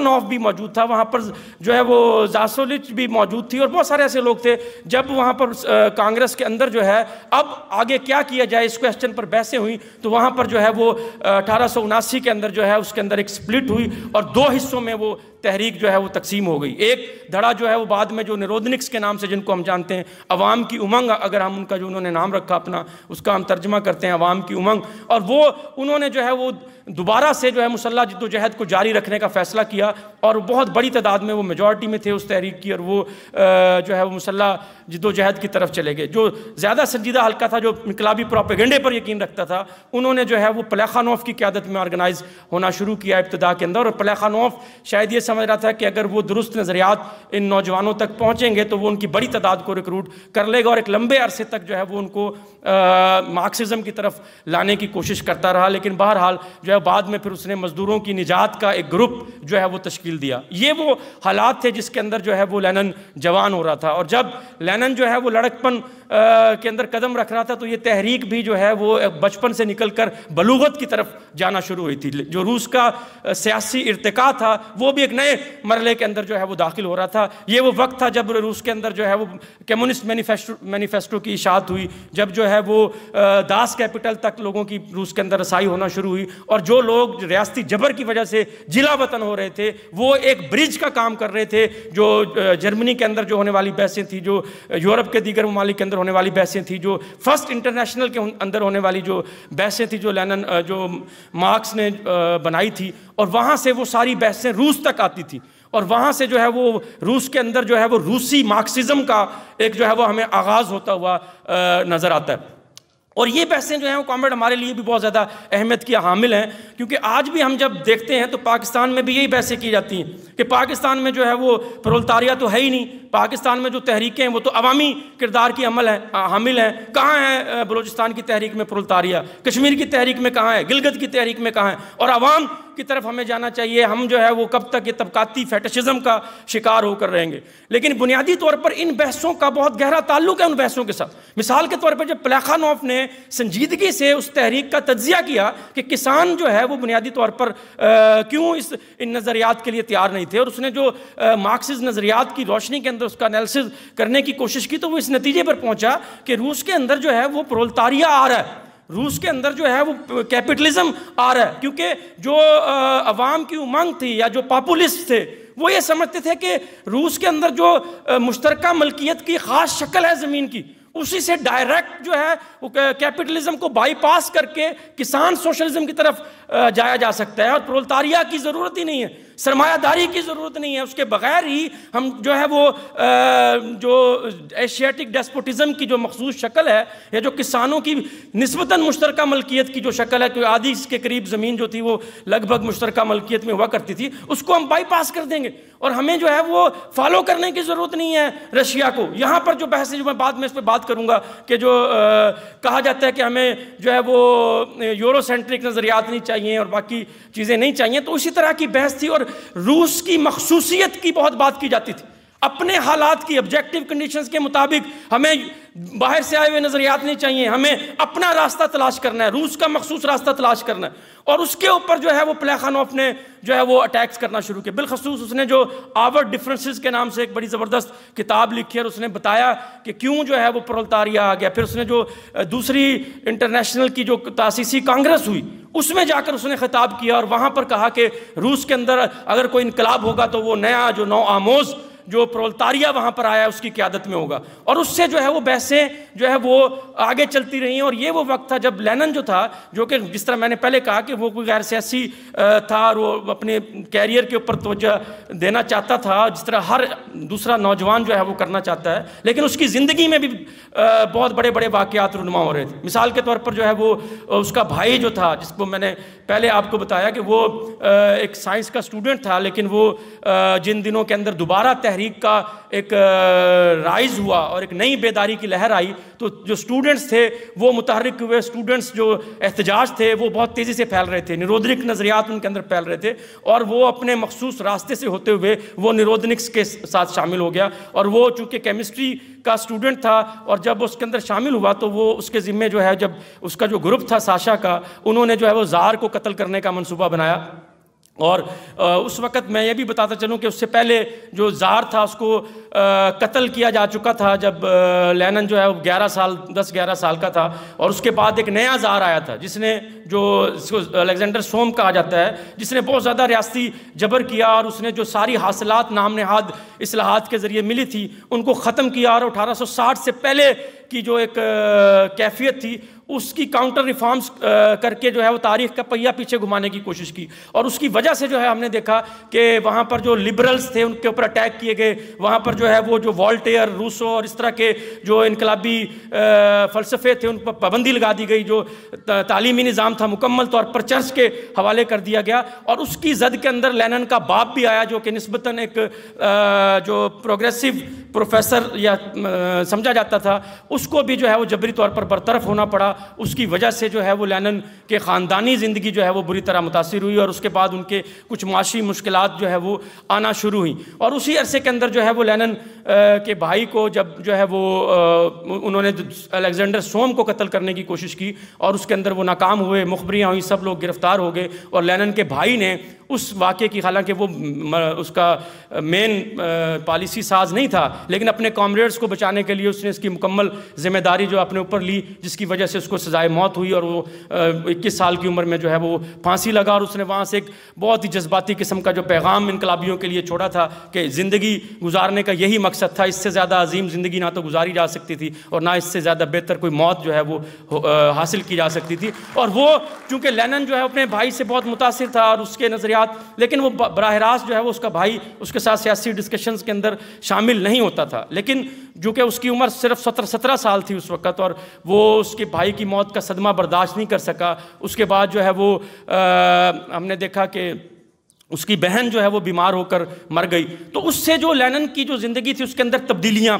नौफ भी मौजूद था वहाँ पर जो है वो जासोलिच भी मौजूद थी और बहुत सारे ऐसे लोग थे जब वहाँ पर कांग्रेस के अंदर जो है अब आगे क्या किया जाए इस क्वेश्चन पर बहसें हुई तो वहाँ पर जो है वो अठारह के अंदर जो है उसके अंदर एक स्प्लिट हुई और दो हिस्सों में वो तहरीक जो है वो तकसीम हो गई एक धड़ा जो है वो बाद में जो निरोधनिक्स के नाम से जिनको हम जानते हैं अवाम की उमंग अगर हम उनका जो उन्होंने नाम रखा अपना उसका हम तर्जमा करते हैं अवाम की उमंग और वो उन्होंने जो है वो दोबारा से जो है मुसल्ह जद्दोजहद को जारी रखने का फ़ैसला किया और बहुत बड़ी तादाद में वो मेजॉरिटी में थे उस तहरीक की और वो जो है वो मुसल्ह जद्दोजहद की तरफ चले गए जो ज़्यादा संजीदा हल्का था जो इनकलाबी प्रोपेगेंडे पर यकीन रखता था उन्होंने जो है वो पलेखानौफ की क्यादत में ऑर्गेनाइज़ होना शुरू किया इब्तदा के अंदर और पलेखानौफ शायद ये समझ रहा था कि अगर वो दुरुस्त नज़रियात इन नौजवानों तक पहुँचेंगे तो वो उनकी बड़ी तादाद को रिक्रूट कर लेगा और एक लंबे अरसे तक जो है वो उनको मार्क्सिज्म की तरफ लाने की कोशिश करता रहा लेकिन बहरहाल जो है बाद में फिर उसने मज़दूरों की निजात का एक ग्रुप जो है वो तश्कील दिया ये वो हालात थे जिसके अंदर जो है वो लेनन जवान हो रहा था और जब लेनन जो है वो लड़कपन के अंदर कदम रख रहा था तो ये तहरीक भी जो है वो बचपन से निकल कर बलूगत की तरफ जाना शुरू हुई थी जो रूस का सियासी इरतका था वो भी एक नए मरले के अंदर जो है वो दाखिल हो रहा था ये वो वक्त था जब रूस के अंदर जो है वो कम्युनिस्ट मैनीफेस्टो मैनीफेस्टो की इशात हुई जब जो है है वो दास कैपिटल तक लोगों की रूस के अंदर रसाई होना शुरू हुई और जो लोग रियाती जबर की वजह से जिला वतन हो रहे थे वो एक ब्रिज का काम कर रहे थे जो जर्मनी के अंदर जो होने वाली बहसें थी जो यूरोप के दीगर ममालिक के अंदर होने वाली बहसें थी जो फर्स्ट इंटरनेशनल के अंदर होने वाली जो बहसें थी जो लेनन जो मार्क्स ने बनाई थी और वहाँ से वो सारी बहसें रूस तक आती थी और वहाँ से जो है वो रूस के अंदर जो है वो रूसी मार्क्सिज्म का एक जो है वो हमें आगाज़ होता हुआ नज़र आता है और ये बहसें जो हैं वो कॉमेड हमारे लिए भी बहुत ज़्यादा अहमियत की हामिल हैं क्योंकि आज भी हम जब देखते हैं तो पाकिस्तान में भी यही बहसें की जाती हैं कि पाकिस्तान में जो है वो प्रोलतारिया तो है ही नहीं पाकिस्तान में जो तहरीकें हैं वो तो अवामी किरदार की अमल है हामिल हैं कहाँ हैं बलोचिस्तान की तहरीक में प्रोलतारिया कश्मीर की तहरीक में कहाँ है गिलगत की तहरीक में कहाँ है और आवाम की तरफ हमें जाना चाहिए हम जो है वो कब तक ये तबकाती फैटिशिज़म का शिकार होकर रहेंगे लेकिन बुनियादी तौर पर इन बहसों का बहुत गहरा ताल्लुक है उन बहसों के साथ मिसाल के तौर पर जब प्लेखानोफ ने संजीदगी से उस तहरीक का तजिया किया कि किसान जो है वो बुनियादी तौर पर क्यों इस इन नज़रियात के लिए तैयार नहीं थे और उसने जो मार्क्सिस नज़रियात की रोशनी के अंदर उसका एनालिसिस करने की कोशिश की तो वो इस नतीजे पर पहुंचा कि रूस के अंदर जो है वो प्रोलतारिया आ रहा है रूस के अंदर जो है वो कैपिटलिज्म आ रहा है क्योंकि जो अवाम की उमंग थी या जो पॉपुलिस्ट थे वो ये समझते थे कि रूस के अंदर जो मुश्तरक मलकियत की ख़ास शक्ल है ज़मीन की उसी से डायरेक्ट जो है कैपिटलिज्म को बाईपास करके किसान सोशलिज्म की तरफ जाया जा सकता है और प्रोलतारिया की ज़रूरत ही नहीं है सरमायादारी की ज़रूरत नहीं है उसके बगैर ही हम जो है वो आ, जो एशियाटिक डेस्पोटिज़म की जो मखसूस शक्ल है या जो किसानों की नस्बता मुश्तर मलकियत की जो शक्ल है क्योंकि आधी इसके करीब ज़मीन जो थी वो लगभग मुश्तर मलकियत में हुआ करती थी उसको हम बाईपास कर देंगे और हमें जो है वो फॉलो करने की ज़रूरत नहीं है रशिया को यहाँ पर जो बहस है जो मैं बाद में इस पर बात करूँगा कि जो आ, कहा जाता है कि हमें जो है वो यूरोसेंट्रिक नज़रियात नहीं चाहिए और बाकी चीज़ें नहीं चाहिए तो उसी तरह की बहस थी और रूस की मखसूसियत की बहुत बात की जाती थी अपने हालात की ऑब्जेक्टिव कंडीशंस के मुताबिक हमें बाहर से आए हुए नज़रियात नहीं चाहिए हमें अपना रास्ता तलाश करना है रूस का मखसूस रास्ता तलाश करना है और उसके ऊपर जो है वो प्लेखानोफ ने जो है वो अटैक्स करना शुरू किया बिलखसूस उसने जो आवर डिफरेंसेस के नाम से एक बड़ी ज़बरदस्त किताब लिखी और उसने बताया कि क्यों जो है वो प्रोलतारिया आ गया फिर उसने जो दूसरी इंटरनेशनल की जो तासीसी कांग्रेस हुई उसमें जाकर उसने खिताब किया और वहाँ पर कहा कि रूस के अंदर अगर कोई इनकलाब होगा तो वो नया जो नौ आमोज़ जो प्रोलतारिया वहाँ पर आया उसकी क्यादत में होगा और उससे जो है वो बहसें जो है वो आगे चलती रहीं और ये वो वक्त था जब लेनन जो था जो कि जिस तरह मैंने पहले कहा कि वो कोई गैर सियासी था और वो अपने कैरियर के ऊपर तोजह देना चाहता था जिस तरह हर दूसरा नौजवान जो है वो करना चाहता है लेकिन उसकी ज़िंदगी में भी बहुत बड़े बड़े वाक़ात रुनमा हो रहे थे मिसाल के तौर पर जो है वो उसका भाई जो था जिसको मैंने पहले आपको बताया कि वो एक साइंस का स्टूडेंट था लेकिन वो जिन दिनों के अंदर दोबारा तहरीक का एक राइज हुआ और एक नई बेदारी की लहर आई तो जो स्टूडेंट्स थे वो मुतहरक हुए स्टूडेंट्स जो एहतजाज थे वो बहुत तेज़ी से फैल रहे थे निरोधनिक नज़रियात उनके अंदर फैल रहे थे और वो अपने मखसूस रास्ते से होते हुए वो निरोधनिक्स के साथ शामिल हो गया और वो चूँकि केमिस्ट्री का स्टूडेंट था और जब उसके अंदर शामिल हुआ तो वो उसके ज़िम्मे जो है जब उसका जो ग्रुप था साशा का उन्होंने जो है वो जार को कत्ल करने का मनसूबा बनाया और उस वक़्त मैं ये भी बताता चलूँ कि उससे पहले जो जार था उसको कत्ल किया जा चुका था जब लेनन जो है वो ग्यारह साल दस ग्यारह साल का था और उसके बाद एक नया जार आया था जिसने जो अलेक्जेंडर सोम कहा जाता है जिसने बहुत ज़्यादा रियासती जबर किया और उसने जो सारी हासिलत नाम नहाद असलाहत के ज़रिए मिली थी उनको ख़त्म किया और अठारह से पहले की जो एक कैफियत थी उसकी काउंटर रिफॉर्म्स करके जो है वो तारीख का पहिया पीछे घुमाने की कोशिश की और उसकी वजह से जो है हमने देखा कि वहाँ पर जो लिबरल्स थे उनके ऊपर अटैक किए गए वहाँ पर जो है वो जो वॉल्टेयर रूसो और इस तरह के जो इनकलाबी फ़लसफ़े थे उन पर पाबंदी लगा दी गई जो तालीमी निज़ाम था मुकम्मल तौर पर चर्च के हवाले कर दिया गया और उसकी जद के अंदर लेनन का बाप भी आया जो कि नस्बता एक जो प्रोग्रेसिव प्रोफेसर या समझा जाता था उसको भी जो है वो जबरी तौर पर बरतरफ होना पड़ा उसकी वजह से जो है वो लैनन के ख़ानदानी ज़िंदगी जो है वो बुरी तरह मुतासर हुई और उसके बाद उनके कुछ माशी मुश्किल जो है वो आना शुरू हुई और उसी अरसे के अंदर जो है वो लैनन के भाई को जब जो है वो उन्होंने अलेक्जेंडर सोम को कत्ल करने की कोशिश की और उसके अंदर वो नाकाम हुए मुखबरियाँ हुई सब लोग गिरफ़्तार हो गए और लैनन के भाई ने उस वाक़े की हालांकि वो उसका मेन पॉलिसी साज नहीं था लेकिन अपने कॉमरेड्स को बचाने के लिए उसने इसकी मुकम्मल जिम्मेदारी जो अपने ऊपर ली जिसकी वजह से उसको सजाए मौत हुई और वो इक्कीस साल की उम्र में जो है वो फांसी लगा और उसने वहाँ से एक बहुत ही जज्बाती किस्म का जो पैगाम इनकलाबियों के लिए छोड़ा था कि ज़िंदगी गुजारने का यही मकसद था इससे ज़्यादा अजीम ज़िंदगी ना तो गुजारी जा सकती थी और ना इससे ज़्यादा बेहतर कोई मौत जो है वो हासिल की जा सकती थी और वो चूँकि लेनन जो है अपने भाई से बहुत मुतासर था और उसके नज़रियात लेकिन वो बरह रास्त जो है वो उसका भाई उसके साथ सियासी डिस्कशंस के अंदर शामिल नहीं होता था लेकिन जो कि उसकी उम्र सिर्फ सत्रह सत्रह साल थी उस वक़्त और वो उसके भाई की मौत का सदमा बर्दाश्त नहीं कर सका उसके बाद जो है वो आ, हमने देखा कि उसकी बहन जो है वो बीमार होकर मर गई तो उससे जो लेनन की जो ज़िंदगी थी उसके अंदर तब्दीलियाँ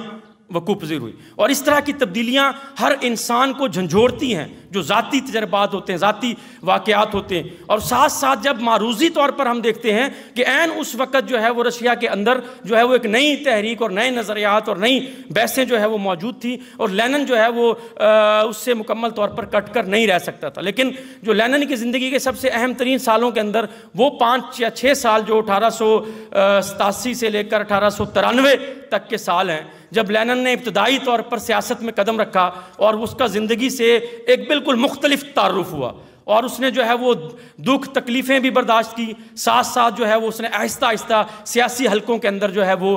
पजीर हुई और इस तरह की तब्दीलियाँ हर इंसान को झंझोड़ती हैं जो ज़ाती तजर्बात होते हैं ज़ाती वाक़ात होते हैं और साथ साथ जब मारूजी तौर पर हम देखते हैं कि एन उस वक्त जो है वो रशिया के अंदर जो है वो एक नई तहरीक और नए नज़रियात और नई बहसें जो है वो मौजूद थी और लेनन जो है वो आ, उससे मुकम्मल तौर पर कट कर नहीं रह सकता था लेकिन जो लेनन की ज़िंदगी के सबसे अहम तरीन सालों के अंदर वो पाँच या छः साल जो अठारह से लेकर अठारह तक के साल हैं जब लेनन ने इब्तदाई तौर पर सियासत में कदम रखा और उसका ज़िंदगी से एक बिल بالکل مختلف تعارف ہوا और उसने जो है वो दुख तकलीफ़ें भी बर्दाश्त की साथ साथ जो है वो उसने आहिस्ता आहिस्ता सियासी हलकों के अंदर जो है वो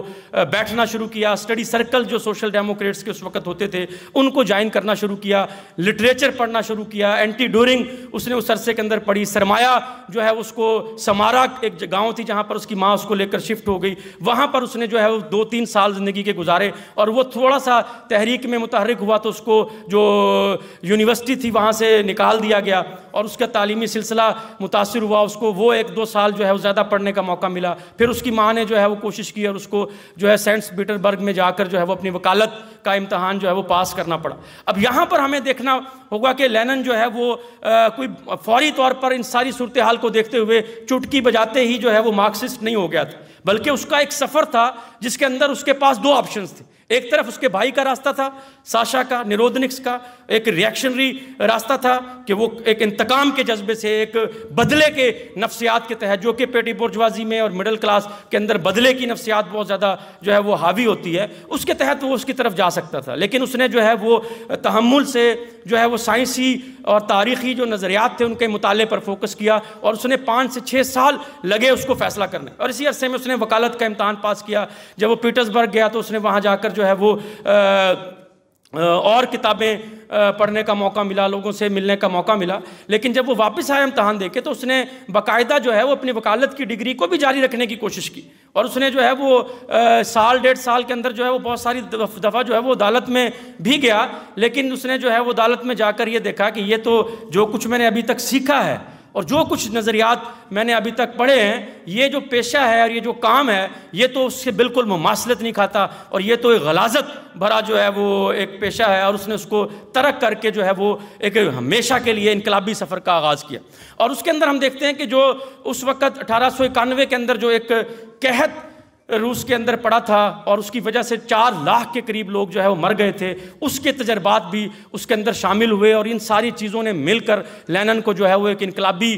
बैठना शुरू किया स्टडी सर्कल जो सोशल डेमोक्रेट्स के उस वक्त होते थे उनको ज्वाइन करना शुरू किया लिटरेचर पढ़ना शुरू किया एंटी डोरिंग उसने उस अरसे के अंदर पढ़ी सरमाया जो है उसको समारा एक गाँव थी जहाँ पर उसकी माँ उसको लेकर शिफ्ट हो गई वहाँ पर उसने जो है वो दो तीन साल ज़िंदगी के गुजारे और वो थोड़ा सा तहरीक में मुतहरक हुआ तो उसको जो यूनिवर्सिटी थी वहाँ से निकाल दिया गया और और उसका तालीमी सिलसिला मुतासर हुआ उसको वो एक दो साल जो है वो ज़्यादा पढ़ने का मौका मिला फिर उसकी माँ ने जो है वो कोशिश की और उसको जो है सेंट्स पीटरबर्ग में जाकर जो है वो अपनी वकालत का इम्तहान जो है वो पास करना पड़ा अब यहाँ पर हमें देखना होगा कि लेनन जो है वो आ, कोई फौरी तौर पर इन सारी सूरत हाल को देखते हुए चुटकी बजाते ही जो है वो मार्क्सिस्ट नहीं हो गया था बल्कि उसका एक सफ़र था जिसके अंदर उसके पास दो ऑप्शन थे एक तरफ उसके भाई का रास्ता था साशा का निरोधनिक्स का एक रिएक्शनरी रास्ता था कि वो एक इंतकाम के जज्बे से एक बदले के नफसियात के तहत जो कि पेटी बुर्जवाजी में और मिडिल क्लास के अंदर बदले की नफसियात बहुत ज़्यादा जो है वो हावी होती है उसके तहत वो उसकी तरफ जा सकता था लेकिन उसने जो है वो तहमुल से जो है वो साइंसी और तारीखी जो नज़रियात थे उनके मुताले पर फोकस किया और उसने पाँच से छः साल लगे उसको फ़ैसला करने और इसी अरसे में उसने वकालत का इम्तहान पास किया जब वो पीटर्सबर्ग गया तो उसने वहाँ जाकर जो है वो आ, और किताबें पढ़ने का मौका मिला लोगों से मिलने का मौका मिला लेकिन जब वो वापस आए इम्तहान देखे तो उसने बाकायदा जो है वो अपनी वकालत की डिग्री को भी जारी रखने की कोशिश की और उसने जो है वो साल डेढ़ साल के अंदर जो है वो बहुत सारी दफ़ा जो है वो अदालत में भी गया लेकिन उसने जो है वो अदालत में जाकर ये देखा कि ये तो जो कुछ मैंने अभी तक सीखा है और जो कुछ नज़रियात मैंने अभी तक पढ़े हैं ये जो पेशा है और ये जो काम है ये तो उससे बिल्कुल मुमासलत नहीं खाता और ये तो एक गलाजत भरा जो है वो एक पेशा है और उसने उसको तरक करके जो है वो एक हमेशा के लिए इनकलाबी सफ़र का आगाज़ किया और उसके अंदर हम देखते हैं कि जो उस वक्त अठारह के अंदर जो एक कहत रूस के अंदर पड़ा था और उसकी वजह से चार लाख के करीब लोग जो है वो मर गए थे उसके तजर्बात भी उसके अंदर शामिल हुए और इन सारी चीज़ों ने मिलकर लेनन को जो है वो एक इनकलाबी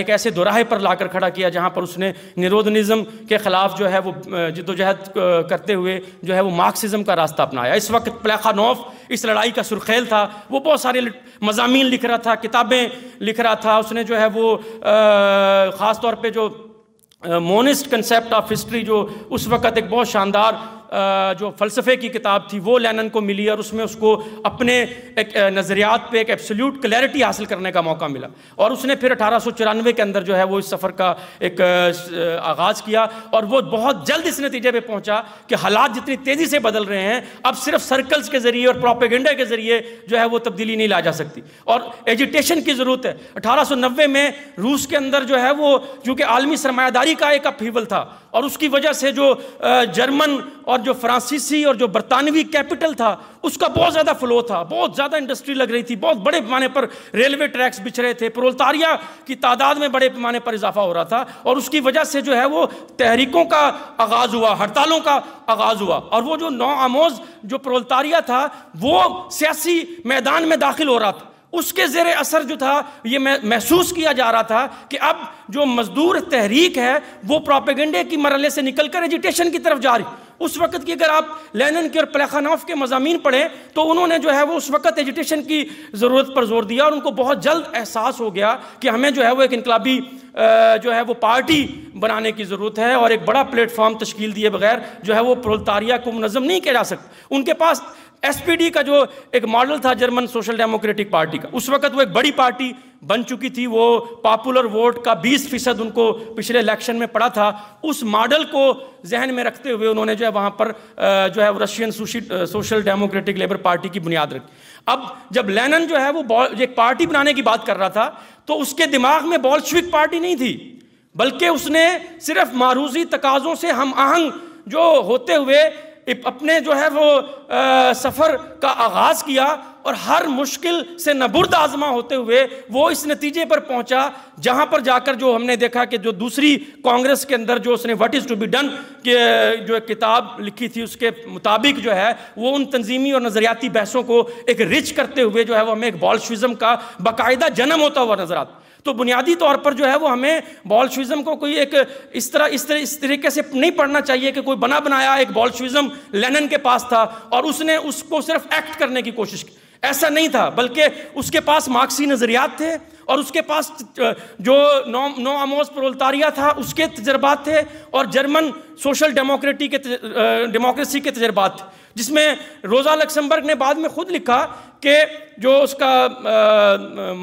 एक ऐसे दोराहे पर लाकर खड़ा किया जहाँ पर उसने निरोधनिज़म के ख़िलाफ़ जो है वो जदोजहद करते हुए जो है वो मार्क्सिज़म का रास्ता अपनाया इस वक्त प्लेखानोफ इस लड़ाई का सुरखेल था वो बहुत सारे मजामी लिख रहा था किताबें लिख रहा था उसने जो है वो ख़ास तौर पर जो मोनिस्ट कंसेप्ट ऑफ हिस्ट्री जो उस वक़्त एक बहुत शानदार जो फ़लसफ़े की किताब थी वो लेनन को मिली और उसमें उसको अपने एक नज़रियात पे एक एब्सोल्यूट क्लैरिटी हासिल करने का मौका मिला और उसने फिर अठारह के अंदर जो है वो इस सफ़र का एक आगाज़ किया और वो बहुत जल्द इस नतीजे पर पहुँचा कि हालात जितनी तेज़ी से बदल रहे हैं अब सिर्फ सर्कल्स के ज़रिए और प्रोपेगेंडा के ज़रिए जो है वो तब्दीली नहीं ला जा सकती और एजुटेशन की ज़रूरत है अठारह में रूस के अंदर जो है वो चूँकि आलमी सरमायादारी का एक अपीवल था और उसकी वजह से जो जर्मन और और जो फ्रांसीसी और जो बरतानवी कैपिटल था उसका बहुत ज़्यादा फ्लो था बहुत ज़्यादा इंडस्ट्री लग रही थी बहुत बड़े पैमाने पर रेलवे ट्रैक्स बिछ रहे थे प्रोलतारिया की तादाद में बड़े पैमाने पर इजाफा हो रहा था और उसकी वजह से जो है वो तहरीकों का आगाज़ हुआ हड़तालों का आगाज़ हुआ और वो जो नौ आमोज जो प्रोलतारिया था वो सियासी मैदान में दाखिल हो रहा था उसके ज़ेर असर जो था ये महसूस किया जा रहा था कि अब जो मज़दूर तहरीक है वो प्रोपेगेंडे की मरल से निकल कर एजिटेशन की तरफ जा रही उस वक्त की अगर आप लेनन के और प्लेखानाफ के मजामी पढ़ें तो उन्होंने जो है वो उस वक्त एजुटेशन की ज़रूरत पर जोर दिया और उनको बहुत जल्द एहसास हो गया कि हमें जो है वो एक इनकलाबी जो है वो पार्टी बनाने की ज़रूरत है और एक बड़ा प्लेटफॉर्म तश्कील दिए बगैर जो है वो प्रोलतारिया को मनज़म नहीं किया जा सकता उनके पास एसपीडी का जो एक मॉडल था जर्मन सोशल डेमोक्रेटिक पार्टी का उस वक्त वो एक बड़ी पार्टी बन चुकी थी वो पॉपुलर वोट का 20 फीसद उनको पिछले इलेक्शन में पड़ा था उस मॉडल को जहन में रखते हुए उन्होंने जो है वहां पर जो है Russian social democratic labour party की बुनियाद रखी अब जब लेनन जो है वो एक पार्टी बनाने की बात कर रहा था तो उसके दिमाग में बॉल्शविक पार्टी नहीं थी बल्कि उसने सिर्फ मारूजी तकाजों से हम आहंग जो होते हुए अपने जो है वो सफ़र का आगाज़ किया और हर मुश्किल से नबुर्द आजमा होते हुए वो इस नतीजे पर पहुंचा जहां पर जाकर जो हमने देखा कि जो दूसरी कांग्रेस के अंदर जो उसने what is to be done के जो एक किताब लिखी थी उसके मुताबिक जो है वो उन तंजीमी और नज़रियाती बहसों को एक रिच करते हुए जो है वो हमें एक बॉल्शिजम का बाकायदा जन्म होता हुआ नजर आता तो बुनियादी तौर पर जो है वो हमें बॉल्शुज़म को कोई एक इस तरह इस तरह इस तरीके से नहीं पढ़ना चाहिए कि कोई बना बनाया एक बॉल्शुज़म लेनन के पास था और उसने उसको सिर्फ एक्ट करने की कोशिश की ऐसा नहीं था बल्कि उसके पास मार्क्सी नज़रियात थे और उसके पास जो नो नो आमोज प्रोलतारिया था उसके तजर्बात थे और जर्मन सोशल डेमोक्रेटी के डेमोक्रेसी के तजर्बात थे जिसमें रोज़ा लक्समबर्ग ने बाद में खुद लिखा कि जो उसका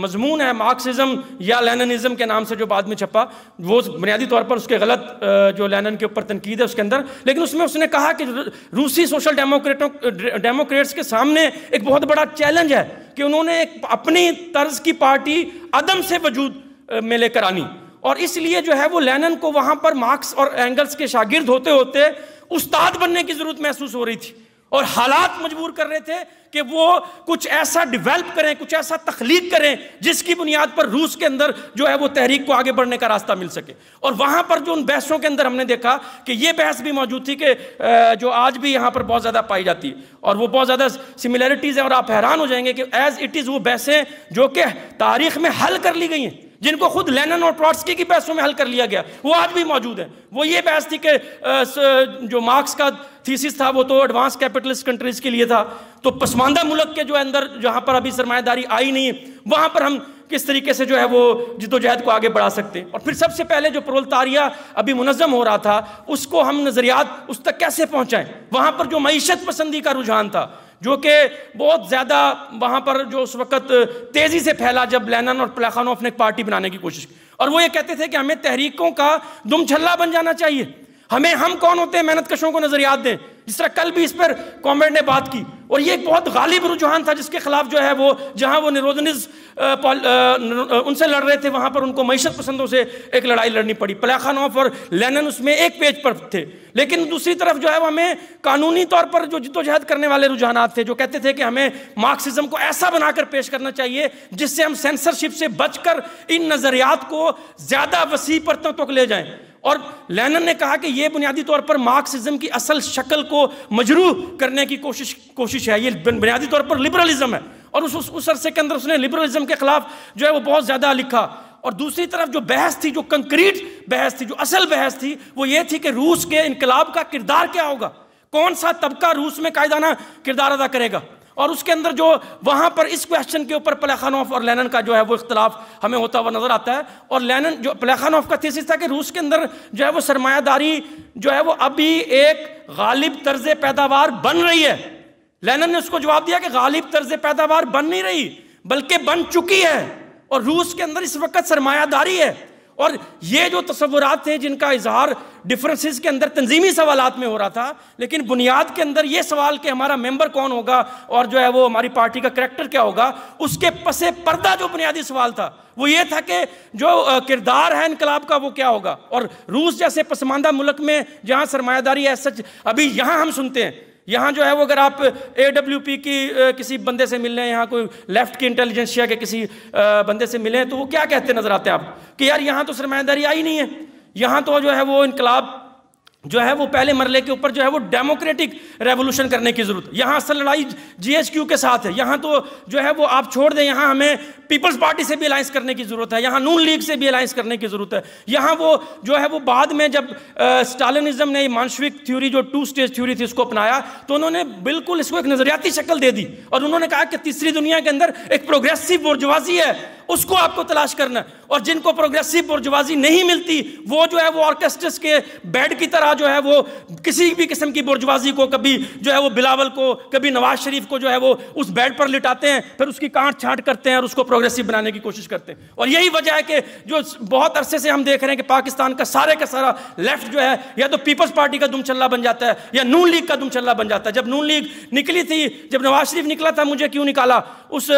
मजमून है मार्क्सिज़म या लेननिज़म के नाम से जो बाद में छपा वो बुनियादी तौर पर उसके गलत जो लेनन के ऊपर तनकीद है उसके अंदर लेकिन उसमें उसने कहा कि रूसी सोशल डेमोक्रेटों डेमोक्रेट्स के सामने एक बहुत बड़ा चैलेंज है कि उन्होंने एक अपनी तर्ज की पार्टी अदम से वजूद में लेकर आनी और इसलिए जो है वो लेनन को वहाँ पर मार्क्स और एंगल्स के शागिर्द होते होते उस्ताद बनने की ज़रूरत महसूस हो रही थी और हालात मजबूर कर रहे थे कि वो कुछ ऐसा डिवेल्प करें कुछ ऐसा तख्लीक करें जिसकी बुनियाद पर रूस के अंदर जो है वो तहरीक को आगे बढ़ने का रास्ता मिल सके और वहाँ पर जो उन बहसों के अंदर हमने देखा कि ये बहस भी मौजूद थी कि जो आज भी यहाँ पर बहुत ज़्यादा पाई जाती है और वो बहुत ज़्यादा सिमिलैरिटीज़ हैं और आप हैरान हो जाएंगे कि एज़ इट इज़ वो बहसें जो कि तारीख में हल कर ली गई हैं जिनको खुद लेनन और ट्रॉट्सकी की बहसों में हल कर लिया गया वो आज भी मौजूद है वो ये बहस थी कि जो मार्क्स का थीसिस था वो तो एडवांस कैपिटलिस्ट कंट्रीज़ के लिए था तो पसमानदा मुल्क के जो अंदर जहाँ पर अभी सरमादारी आई नहीं वहाँ पर हम किस तरीके से जो है वो जदोजहद को आगे बढ़ा सकते हैं और फिर सबसे पहले जो प्रोलतारिया अभी मुनज़म हो रहा था उसको हम नज़रियात उस तक कैसे पहुँचाएँ वहाँ पर जो मीशत पसंदी का रुझान था जो कि बहुत ज़्यादा वहाँ पर जो उस वक्त तेज़ी से फैला जब लेनन और प्लाखानोफ ने पार्टी बनाने की कोशिश की और वो ये कहते थे कि हमें तहरीकों का दुम छल्ला बन जाना चाहिए हमें हम कौन होते हैं मेहनत कशों को नज़रियात दें जिस तरह कल भी इस पर कॉमरेड ने बात की और ये एक बहुत गालिब रुझान था जिसके खिलाफ जो है वो जहाँ वो निरोधनिज उनसे लड़ रहे थे वहाँ पर उनको मीशत पसंदों से एक लड़ाई लड़नी पड़ी ऑफ और लेनन उसमें एक पेज पर थे लेकिन दूसरी तरफ जो है वो हमें कानूनी तौर पर जो जिदोजहद करने वाले रुझान थे जो कहते थे कि हमें मार्क्सिज्म को ऐसा बनाकर पेश करना चाहिए जिससे हम सेंसरशिप से बचकर इन नज़रियात को ज़्यादा वसी परतों तक ले जाए और लेनन ने कहा कि यह बुनियादी तौर पर मार्क्सिज्म की असल शक्ल को मजरू करने की कोशिश कोशिश कोशिश है ये बुनियादी तौर पर लिबरलिज्म है और उस उस, अरसे के अंदर उसने लिबरलिज्म के खिलाफ जो है वो बहुत ज़्यादा लिखा और दूसरी तरफ जो बहस थी जो कंक्रीट बहस थी जो असल बहस थी वो ये थी कि रूस के इनकलाब का किरदार क्या होगा कौन सा तबका रूस में कायदाना किरदार अदा करेगा और उसके अंदर जो वहां पर इस क्वेश्चन के ऊपर प्लेखानोफ और लेनन का जो है वो इख्तलाफ हमें होता हुआ नज़र आता है और लेनन जो प्लेखानोफ का थीसिस था कि रूस के अंदर जो है वो सरमायादारी जो है वो अभी एक गालिब तर्ज पैदावार बन रही है लेनन ने उसको जवाब दिया कि गालिब तर्ज पैदावार बन नहीं रही बल्कि बन चुकी है और रूस के अंदर इस वक्त सरमायादारी है और ये जो तस्वुरात थे जिनका इजहार डिफरेंसेस के अंदर तंजीमी सवाल में हो रहा था लेकिन बुनियाद के अंदर ये सवाल कि हमारा मेंबर कौन होगा और जो है वो हमारी पार्टी का करेक्टर क्या होगा उसके पसे पर्दा जो बुनियादी सवाल था वो ये था कि जो किरदार है इनकलाब का वो क्या होगा और रूस जैसे पसमानदा मुल्क में जहाँ सरमायादारी है सच अभी यहाँ हम सुनते हैं यहाँ जो है वो अगर आप ए की किसी बंदे से हैं यहाँ कोई लेफ्ट की इंटेलिजेंसिया के किसी बंदे से हैं तो वो क्या कहते नज़र आते हैं आप कि यार यहाँ तो सरमादारी आई नहीं है यहाँ तो जो है वो इनकलाब जो है वो पहले मरले के ऊपर जो है वो डेमोक्रेटिक रेवोल्यूशन करने की ज़रूरत है यहाँ से लड़ाई जीएचक्यू के साथ है यहाँ तो जो है वो आप छोड़ दें यहाँ हमें पीपल्स पार्टी से भी अलायंस करने की ज़रूरत है यहाँ नून लीग से भी अलायंस करने की ज़रूरत है यहाँ वो जो है वो बाद में जब स्टालिनिज्म ने मानसिक थ्योरी जो टू स्टेज थ्योरी थी उसको अपनाया तो उन्होंने बिल्कुल इसको एक नज़रियाती शक्ल दे दी और उन्होंने कहा कि तीसरी दुनिया के अंदर एक प्रोग्रेसिव बुर्जवाजी है उसको आपको तलाश करना और जिनको प्रोग्रेसिव बुर्जवाजी नहीं मिलती वो जो है वो ऑर्केस्ट्रस के बेड की तरह तरह जो है वो किसी भी किस्म की बुर्जवाजी को कभी जो है वो बिलावल को कभी नवाज शरीफ को जो है वो उस बेड पर लिटाते हैं फिर उसकी कांट छांट करते हैं और उसको प्रोग्रेसिव बनाने की कोशिश करते हैं और यही वजह है कि जो बहुत अरसे से हम देख रहे हैं कि पाकिस्तान का सारे का सारा लेफ्ट जो है या तो पीपल्स पार्टी का दुमचल्ला बन जाता है या नून लीग का दुमचल्ला बन जाता है जब नून लीग निकली थी जब नवाज शरीफ निकला था मुझे क्यों निकाला उस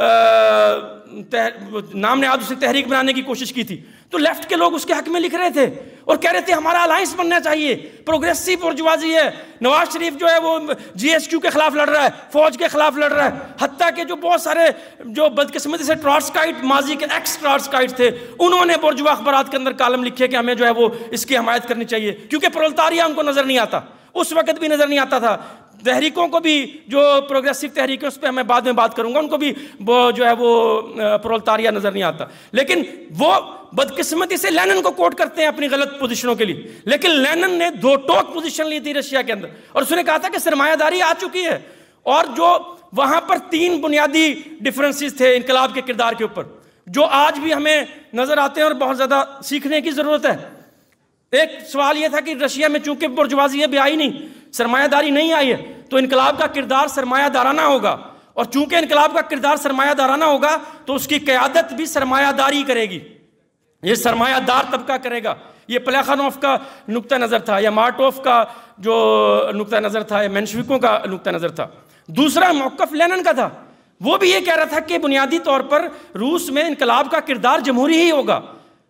नाम ने आज से तहरीक बनाने की कोशिश की थी तो लेफ्ट के लोग उसके हक में लिख रहे थे और कह रहे थे हमारा अलायंस बनना चाहिए प्रोग्रेसिव बुर्जवाजी है नवाज शरीफ जो है वो जीएसक्यू के खिलाफ लड़ रहा है फौज के खिलाफ लड़ रहा है हत्या के जो बहुत सारे जो बदकिस्मती से ट्रॉट्सकाइट माजी के एक्स ट्रॉट्सकाइट थे उन्होंने बुरजुआ अखबार के अंदर कालम लिखे कि हमें जो है वो इसकी हमायत करनी चाहिए क्योंकि प्रोलतारिया उनको नज़र नहीं आता उस वक्त भी नज़र नहीं आता था तहरीकों को भी जो प्रोग्रेसिव तहरीक है उस पर मैं बाद में बात करूंगा उनको भी वो जो है वो प्रोलतारिया नज़र नहीं आता लेकिन वो बदकिस्मती से लेनन को कोट करते हैं अपनी गलत पोजीशनों के लिए लेकिन लेनन ने दो टोक पोजीशन ली थी रशिया के अंदर और उसने कहा था कि सरमायादारी आ चुकी है और जो वहां पर तीन बुनियादी डिफरेंसेस थे इनकलाब के किरदार के ऊपर जो आज भी हमें नज़र आते हैं और बहुत ज़्यादा सीखने की ज़रूरत है एक सवाल यह था कि रशिया में चूंकि बुर्जवाजी अभी आई नहीं सरमायादारी नहीं आई है तो इनकलाब का किरदार सरमायादाराना होगा और चूंकि इनकलाब का किरदार सरमायादाराना होगा तो उसकी क्यादत भी सरमायादारी करेगी ये सरमायादार तबका करेगा ये ऑफ का नुकता नज़र था या मार्टोफ का जो नुकता नज़र था या मैनशविकों का नुकता नज़र था दूसरा मौकफ लेनन का था वो भी ये कह रहा था कि बुनियादी तौर पर रूस में इनकलाब का किरदार जमहूरी ही होगा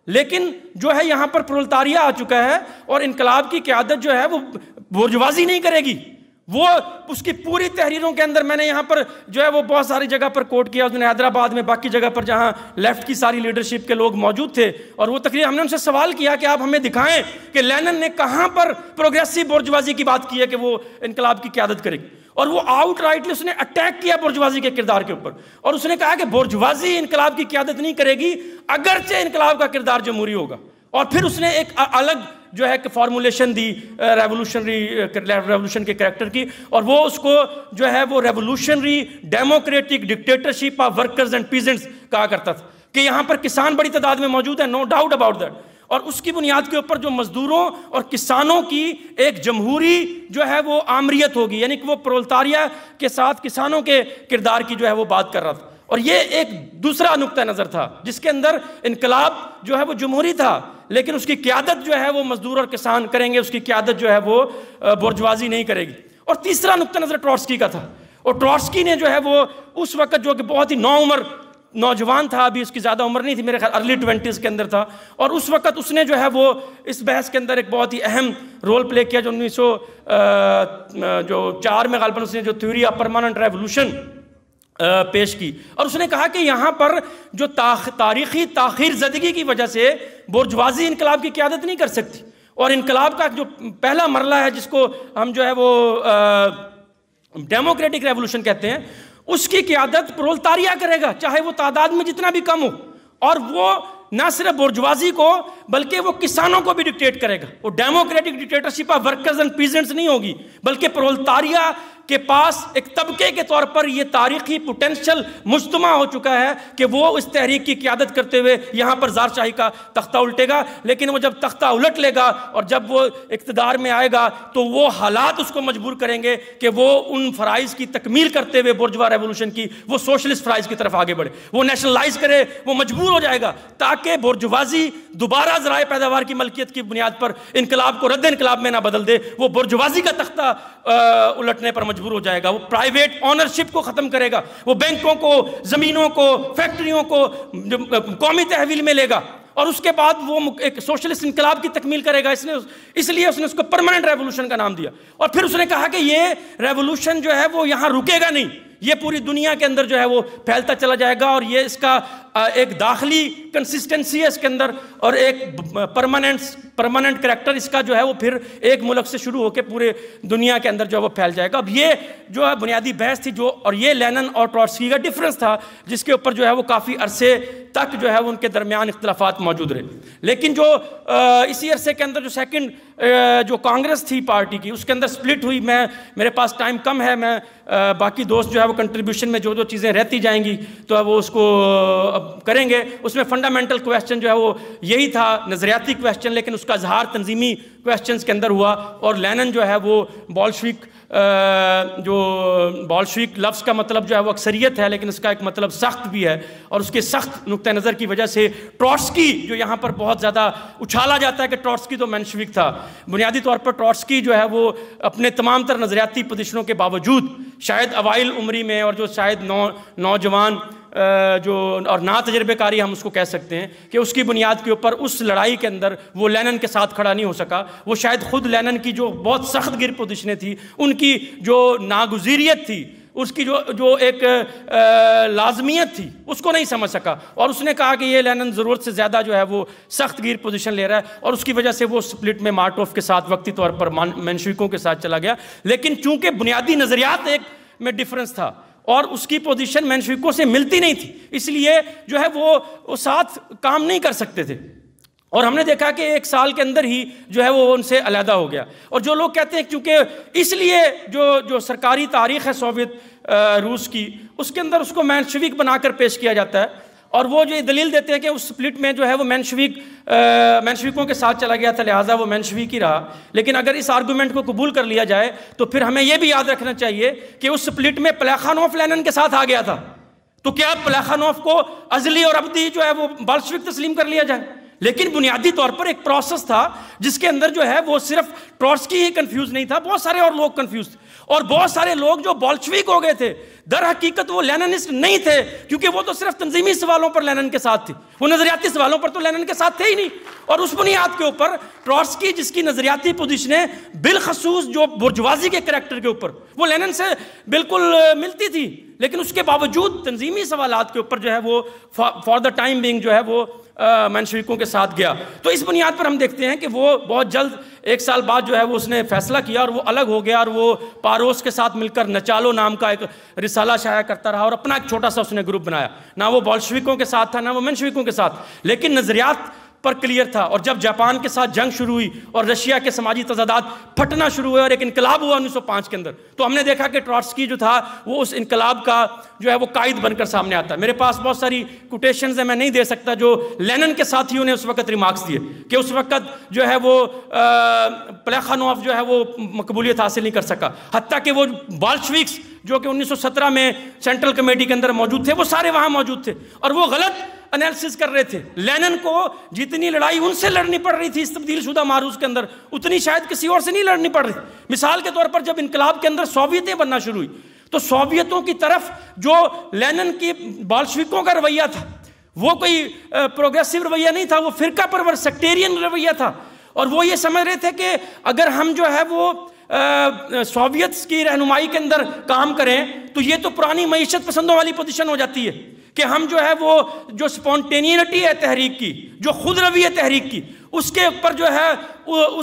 लेकिन जो है यहां पर प्रोलतारिया आ चुका है और इनकलाब की क्यादत जो है वो बोर्जवाजी नहीं करेगी वो उसकी पूरी तहरीरों के अंदर मैंने यहां पर जो है वो बहुत सारी जगह पर कोट किया उसने हैदराबाद में बाकी जगह पर जहां लेफ्ट की सारी लीडरशिप के लोग मौजूद थे और वो तकरीर हमने उनसे सवाल किया कि आप हमें दिखाएं कि लेनन ने कहां पर प्रोग्रेसिव बोर्जवाजी की बात की है कि वो इनकलाब की क्यादत करेगी और वो आउट राइटली उसने अटैक किया बुर्जवाजी के किरदार के ऊपर और उसने कहा कि बुर्जवाजी इनकलाब की क्यादत नहीं करेगी अगरचे इनकलाब का किरदार जमहूरी होगा और फिर उसने एक अलग जो है कि फार्मूलेशन दी रेवोल्यूशनरी रेवोल्यूशन के करेक्टर की और वो उसको जो है वो revolutionary democratic dictatorship of workers and peasants कहा करता था कि यहाँ पर किसान बड़ी तादाद में मौजूद है नो डाउट अबाउट दैट और उसकी बुनियाद के ऊपर जो मज़दूरों और किसानों की एक जमहूरी जो है वो आमरीत होगी यानी कि वो प्रोलतारिया के साथ किसानों के किरदार की जो है वो बात कर रहा था और ये एक दूसरा नुक़ नज़र था जिसके अंदर इनकलाब जो है वो जमहूरी था लेकिन उसकी क्यादत जो है वो मज़दूर और किसान करेंगे उसकी क्यादत जो है वो बुरजवाजी नहीं करेगी और तीसरा नुक़ नज़र ट्रॉट्सकी का था और ट्रॉट्सकी ने जो है वो उस वक्त जो कि बहुत ही नौ उम्र नौजवान था अभी उसकी ज़्यादा उम्र नहीं थी मेरे ख्याल अर्ली ट्वेंटीज़ के अंदर था और उस वक्त उसने जो है वो इस बहस के अंदर एक बहुत ही अहम रोल प्ले किया जो उन्नीस जो चार में गालपन उसने जो थ्योरी ऑफ परमानेंट रेवोल्यूशन पेश की और उसने कहा कि यहाँ पर जो तारीखी ताखिर जदगी की वजह से बुरजवाजी इनकलाब की क्यादत नहीं कर सकती और इनकलाब का जो पहला मरला है जिसको हम जो है वो डेमोक्रेटिक रेवोल्यूशन कहते हैं उसकी क्यादत प्रोलतारिया करेगा चाहे वो तादाद में जितना भी कम हो और वो ना सिर्फ बुर्जवाजी को बल्कि वो किसानों को भी डिक्टेट करेगा वो democratic dictatorship of workers and peasants नहीं होगी बल्कि प्रोलतारिया के पास एक तबके के तौर पर यह तारीखी पोटेंशल मुजतम हो चुका है कि वो इस तहरीक की क्यादत करते हुए यहां पर जारशाही का तख्ता उल्टेगा लेकिन वो जब तख्ता उलट लेगा और जब वो इकतदार में आएगा तो वो हालात उसको मजबूर करेंगे कि वो उन फ़राइज़ की तकमील करते हुए बुरजवा रेवोल्यूशन की वो सोशलिस्ट फ़राइज़ की तरफ आगे बढ़े वो नेशनलाइज करे वो मजबूर हो जाएगा ताकि बुरजवाजी दोबारा ज़रा पैदावार की मलकियत की बुनियाद पर इनकलाब को रद्द इनकलाब में ना बदल दे वो बुरजवाजी का तख्ता उलटने पर मजबूर हो जाएगा वो प्राइवेट ऑनरशिप को ख़त्म करेगा वो बैंकों को ज़मीनों को फैक्ट्रियों को कौमी तहवील में लेगा और उसके बाद वो एक सोशलिस्ट इनकलाब की तकमील करेगा इसने इसलिए उसने उसको परमानेंट रेवोल्यूशन का नाम दिया और फिर उसने कहा कि ये रेवोल्यूशन जो है वो यहाँ रुकेगा नहीं ये पूरी दुनिया के अंदर जो है वो फैलता चला जाएगा और ये इसका एक दाखिली कंसिस्टेंसी है इसके अंदर और एक परमानेंट परमानेंट करेक्टर इसका जो है वो फिर एक मुल्क से शुरू होकर पूरे दुनिया के अंदर जो है वो फैल जाएगा अब ये जो है बुनियादी बहस थी जो और ये लेनन और ट्रॉट्सकी का डिफरेंस था जिसके ऊपर जो है वो काफ़ी अरसे तक जो है वो उनके दरमियान इख्तलाफ मौजूद रहे लेकिन जो इसी अरसे के अंदर जो सेकेंड जो कांग्रेस थी पार्टी की उसके अंदर स्प्लिट हुई मैं मेरे पास टाइम कम है मैं बाकी दोस्त जो है वो कंट्रीब्यूशन में जो जो चीज़ें रहती जाएंगी तो अब वो उसको अब करेंगे उसमें फंडामेंटल क्वेश्चन जो है वो यही था नज़रियाती क्वेश्चन लेकिन उसका इजहार तंजीमी क्वेश्चन के अंदर हुआ और लेनन जो है वो बॉल्शिक जो बॉल्शिक लफ्स का मतलब जो है वो अक्सरियत है लेकिन इसका एक मतलब सख्त भी है और उसके सख्त नुक़ नज़र की वजह से ट्रॉट्सकी जो यहाँ पर बहुत ज़्यादा उछाला जाता है कि ट्रॉट्सकी तो मैंशविक था बुनियादी तौर पर ट्रॉट्सकी जो है वो अपने तमाम तर नज़रियाती पदिशनों के बावजूद शायद अवाइल उम्री में और जो शायद नौ नौजवान जो और ना तजर्बेकारी हम उसको कह सकते हैं कि उसकी बुनियाद के ऊपर उस लड़ाई के अंदर वो लेनन के साथ खड़ा नहीं हो सका वो शायद ख़ुद लेनन की जो बहुत सख्त गिर पोजिशनें थी उनकी जो नागजीरियत थी उसकी जो जो एक लाजमियत थी उसको नहीं समझ सका और उसने कहा कि ये लेनन ज़रूरत से ज़्यादा जो है वो सख्त गिर पोजीशन ले रहा है और उसकी वजह से वो स्प्लिट में मार्टोफ के साथ वक्ती तौर पर मनशिकों के साथ चला गया लेकिन चूंकि बुनियादी नज़रियात एक में डिफरेंस था और उसकी पोजीशन मैनशिकों से मिलती नहीं थी इसलिए जो है वो, वो साथ काम नहीं कर सकते थे और हमने देखा कि एक साल के अंदर ही जो है वो उनसे अलहदा हो गया और जो लोग कहते हैं क्योंकि इसलिए जो जो सरकारी तारीख है सोवियत रूस की उसके अंदर उसको मैनशिविक बनाकर पेश किया जाता है और वो जो दलील देते हैं कि उस स्प्लिट में जो है वो मैनशविक मैनशविकों के साथ चला गया था लिहाजा वो मैनशविक ही रहा लेकिन अगर इस आर्गूमेंट को कबूल कर लिया जाए तो फिर हमें यह भी याद रखना चाहिए कि उस स्प्लिट में प्लेखानोफ लैनन के साथ आ गया था तो क्या प्लेखानोफ को अजली और अबदी जो है वो बाल्शविक तस्लीम कर लिया जाए लेकिन बुनियादी तौर पर एक प्रोसेस था जिसके अंदर जो है वो सिर्फ ट्रॉट्सकी ही कंफ्यूज नहीं था बहुत सारे और लोग कंफ्यूज थे और बहुत सारे लोग जो बॉल्शविक हो गए थे दर हकीकत वो लेननिस्ट नहीं थे क्योंकि वो तो सिर्फ तंजीमी सवालों पर लेनन के साथ थे वो नजरियाती सवालों पर तो लेनन के साथ थे ही नहीं और उस बुनियाद के ऊपर ट्रॉट्सकी जिसकी नजरियाती पोजिशन है बिलखसूस जो बुर्जवाजी के करेक्टर के ऊपर वो लेनन से बिल्कुल मिलती थी लेकिन उसके बावजूद तंजीमी सवाल के ऊपर जो है वो फॉर द टाइम बिंग जो है वो मनशरकों के साथ गया तो इस बुनियाद पर हम देखते हैं कि वो बहुत जल्द एक साल बाद जो है वो उसने फैसला किया और वो अलग हो गया और वो पारोस के साथ मिलकर नचालो नाम का एक रिसाला शाया करता रहा और अपना एक छोटा सा उसने ग्रुप बनाया ना वो बॉल्शविकों के साथ था ना वो मनशविकों के साथ लेकिन नज़रियात पर क्लियर था और जब जापान के साथ जंग शुरू हुई और रशिया के समाजी तजादात फटना शुरू हुए और एक इनकलाब हुआ 1905 के अंदर तो हमने देखा कि ट्रॉट्सकी जो था वो उस इनकलाब का जो है वो कायद बनकर सामने आता है मेरे पास बहुत सारी कोटेशन है मैं नहीं दे सकता जो लेनन के साथियों ने उस वक्त रिमार्क्स दिए कि उस वक्त जो है वो प्लेखानोफ जो है वो मकबूलियत हासिल नहीं कर सका हती कि वो बाल्शविक्स जो कि 1917 में सेंट्रल कमेटी के अंदर मौजूद थे वो सारे वहाँ मौजूद थे और वो गलत एनालिसिस कर रहे थे लेनन को जितनी लड़ाई उनसे लड़नी पड़ रही थी इस तब्दीलशुदा मारूस के अंदर उतनी शायद किसी और से नहीं लड़नी पड़ रही मिसाल के तौर पर जब इनकलाब के अंदर सोवियतें बनना शुरू हुई तो सोवियतों की तरफ जो लेनन की बालशविकों का रवैया था वो कोई प्रोग्रेसिव रवैया नहीं था वो फिरका परवर सेक्टेरियन रवैया था और वो ये समझ रहे थे कि अगर हम जो है वो सोवियत की रहनुमाई के अंदर काम करें तो ये तो पुरानी मीशत पसंदों वाली पोजीशन हो जाती है कि हम जो है वो जो स्पॉन्टेनियटी है तहरीक की जो खुद रवी है तहरीक की उसके ऊपर जो है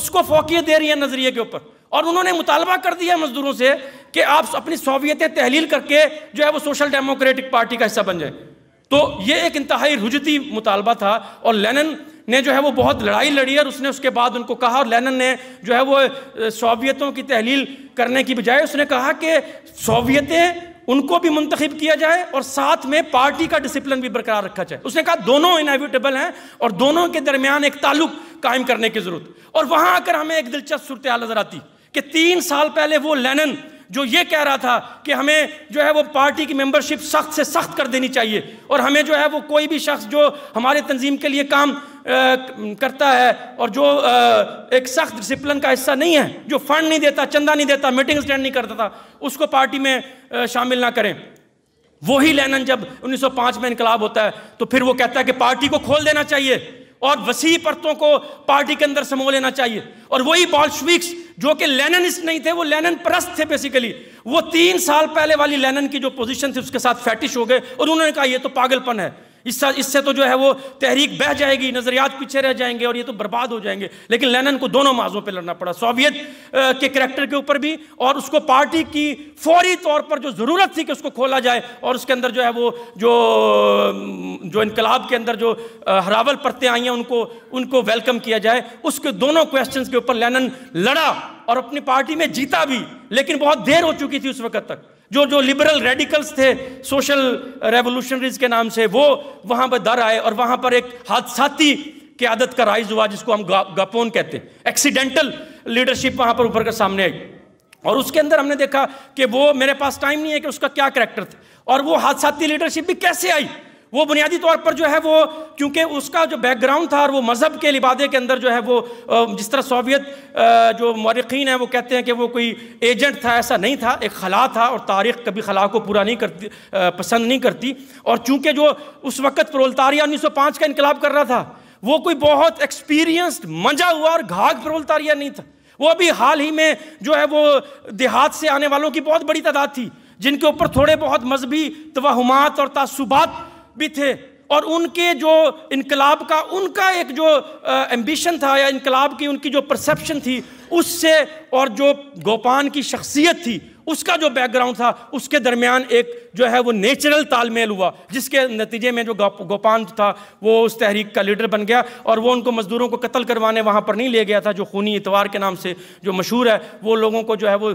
उसको फोकियत दे रही है नज़रिए के ऊपर और उन्होंने मुतालबा कर दिया मजदूरों से कि आप अपनी सोवियतें तहलील करके जो है वो सोशल डेमोक्रेटिक पार्टी का हिस्सा बन जाए तो ये एक इंतहाई रुझती मुतालबा था और लेनन ने जो है वो बहुत लड़ाई लड़ी और उसने उसके बाद उनको कहा और लेनन ने जो है वो सोवियतों की तहलील करने की बजाय उसने कहा कि सोवियतें उनको भी मुंतखब किया जाए और साथ में पार्टी का डिसिप्लिन भी बरकरार रखा जाए उसने कहा दोनों इनएविटेबल हैं और दोनों के दरमियान एक ताल्लुक कायम करने की जरूरत और वहां आकर हमें एक दिलचस्प सूरत नजर आती कि तीन साल पहले वो लेनन जो ये कह रहा था कि हमें जो है वो पार्टी की मेंबरशिप सख्त से सख्त कर देनी चाहिए और हमें जो है वो कोई भी शख्स जो हमारे तंजीम के लिए काम आ, करता है और जो आ, एक सख्त डिसिप्लिन का हिस्सा नहीं है जो फंड नहीं देता चंदा नहीं देता मीटिंग अटेंड नहीं करता था उसको पार्टी में आ, शामिल ना करें वही लेनन जब 1905 में इनकलाब होता है तो फिर वो कहता है कि पार्टी को खोल देना चाहिए और वसी परतों को पार्टी के अंदर समो लेना चाहिए और वही बॉल्शविक्स जो कि लेननिस्ट नहीं थे वो लेनन परस्त थे बेसिकली वो तीन साल पहले वाली लेनन की जो पोजीशन थी उसके साथ फैटिश हो गए और उन्होंने कहा ये तो पागलपन है इससे इससे तो जो है वो तहरीक बह जाएगी नज़रियात पीछे रह जाएंगे और ये तो बर्बाद हो जाएंगे लेकिन लेनन को दोनों माजों पे लड़ना पड़ा सोवियत के करेक्टर के ऊपर भी और उसको पार्टी की फौरी तौर पर जो ज़रूरत थी कि उसको खोला जाए और उसके अंदर जो है वो जो जो इनकलाब के अंदर जो हरावल परतें आई हैं उनको उनको वेलकम किया जाए उसके दोनों क्वेश्चन के ऊपर लेनन लड़ा और अपनी पार्टी में जीता भी लेकिन बहुत देर हो चुकी थी उस वक्त तक जो जो लिबरल रेडिकल्स थे सोशल रेवोल्यूशनरीज के नाम से वो वहां पर दर आए और वहां पर एक हादसाती की आदत का राइज हुआ जिसको हम गा, गापोन कहते हैं एक्सीडेंटल लीडरशिप वहाँ पर ऊपर कर सामने आई और उसके अंदर हमने देखा कि वो मेरे पास टाइम नहीं है कि उसका क्या करेक्टर था और वो हादसाती लीडरशिप भी कैसे आई वो बुनियादी तौर पर जो है वो क्योंकि उसका जो बैकग्राउंड था और वो मज़हब के लिबादे के अंदर जो है वो जिस तरह सोवियत जो मौरखीन है वो कहते हैं कि वो कोई एजेंट था ऐसा नहीं था एक खला था और तारीख कभी खला को पूरा नहीं करती पसंद नहीं करती और चूँकि जो उस वक्त प्रोलतारिया उन्नीस सौ पाँच का इनकलाब कर रहा था वो कोई बहुत एक्सपीरियंसड मजा हुआ और घाघ प्रोलतारिया नहीं था वो अभी हाल ही में जो है वो देहात से आने वालों की बहुत बड़ी तादाद थी जिनके ऊपर थोड़े बहुत मजहबी तोहमात और तसुबात भी थे और उनके जो इनकलाब का उनका एक जो एम्बिशन था या इनकलाब की उनकी जो परसेप्शन थी उससे और जो गोपान की शख्सियत थी उसका जो बैकग्राउंड था उसके दरमियान एक जो है वो नेचुरल तालमेल हुआ जिसके नतीजे में जो गोपान था वो उस तहरीक का लीडर बन गया और वो उनको मजदूरों को कत्ल करवाने वहाँ पर नहीं ले गया था जो खूनी इतवार के नाम से जो मशहूर है वो लोगों को जो है वो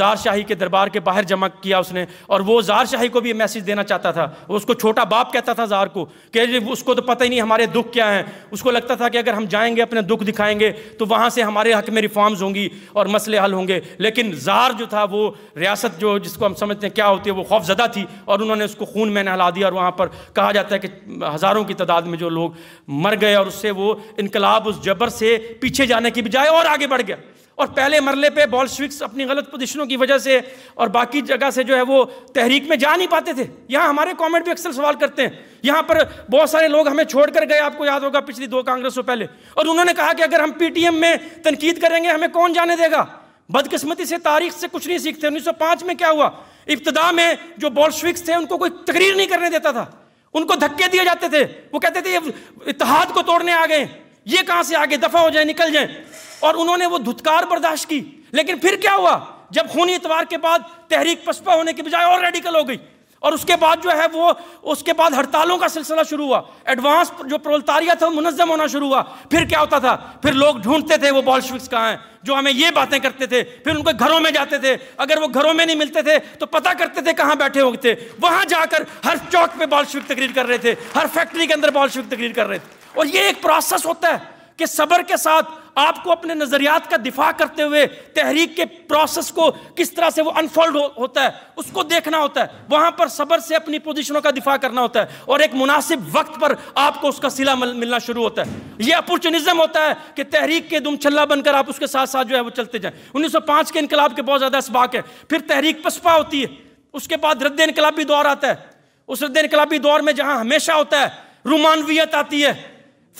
जार शाही के दरबार के बाहर जमा किया उसने और वो जार शाही को भी मैसेज देना चाहता था उसको छोटा बाप कहता था जार को कि उसको तो पता ही नहीं हमारे दुख क्या हैं उसको लगता था कि अगर हम जाएंगे अपने दुख दिखाएंगे तो वहाँ से हमारे हक में रिफॉर्म्स होंगी और मसले हल होंगे लेकिन जार जो था वो रियासत जो जिसको हम समझते हैं क्या होती है वो खौफजदा थी और उन्होंने उसको खून में नहला दिया और वहाँ पर कहा जाता है कि हज़ारों की तादाद में जो लोग मर गए और उससे वो इनकलाब उस जबर से पीछे जाने की बजाय और आगे बढ़ गया और पहले मरले पे बॉल्शविक्स अपनी गलत पोजिशनों की वजह से और बाकी जगह से जो है वो तहरीक में जा नहीं पाते थे यहाँ हमारे कॉमेंट भी अक्सर सवाल करते हैं यहाँ पर बहुत सारे लोग हमें छोड़ कर गए आपको याद होगा पिछली दो कांग्रेसों पहले और उन्होंने कहा कि अगर हम पीटीएम में तनकीद करेंगे हमें कौन जाने देगा बदकिस्मती से तारीख से कुछ नहीं सीखते 1905 में क्या हुआ इब्तदा में जो बॉल्सविक्स थे उनको कोई तकरीर नहीं करने देता था उनको धक्के दिए जाते थे वो कहते थे ये इतिहाद को तोड़ने आ गए ये कहाँ से आगे दफा हो जाए निकल जाए और उन्होंने वो धुतकार बर्दाश्त की लेकिन फिर क्या हुआ जब खूनी इतवार के बाद तहरीक पसपा होने के बजाय और रेडिकल हो गई और उसके बाद जो है वो उसके बाद हड़तालों का सिलसिला शुरू हुआ एडवांस जो प्रोलतारिया था वो मुनजम होना शुरू हुआ फिर क्या होता था फिर लोग ढूंढते थे वो बॉल्शविक्स कहाँ हैं जो हमें ये बातें करते थे फिर उनके घरों में जाते थे अगर वो घरों में नहीं मिलते थे तो पता करते थे कहाँ बैठे होते थे वहाँ जाकर हर चौक बॉल बॉल्शविक तकरीर कर रहे थे हर फैक्ट्री के अंदर बॉल्शविक तकरीर कर रहे थे और ये एक प्रोसेस होता है कि सबर के साथ आपको अपने नज़रियात का दिफा करते हुए तहरीक के प्रोसेस को किस तरह से वो अनफोल्ड हो, होता है उसको देखना होता है वहां पर सबर से अपनी पोजीशनों का दिफा करना होता है और एक मुनासिब वक्त पर आपको उसका सिला मिलना शुरू होता है ये अपॉर्चुनिज्म होता है कि तहरीक के दुम छल्ला बनकर आप उसके साथ साथ जो है वो चलते सौ पांच के इनकलाब के बहुत ज़्यादा इसबाक है फिर तहरीक पसपा होती है उसके बाद रद्द इनकलाबी दौर आता है उस रद्द इनकलाबी दौर में जहाँ हमेशा होता है रुमानवियत आती है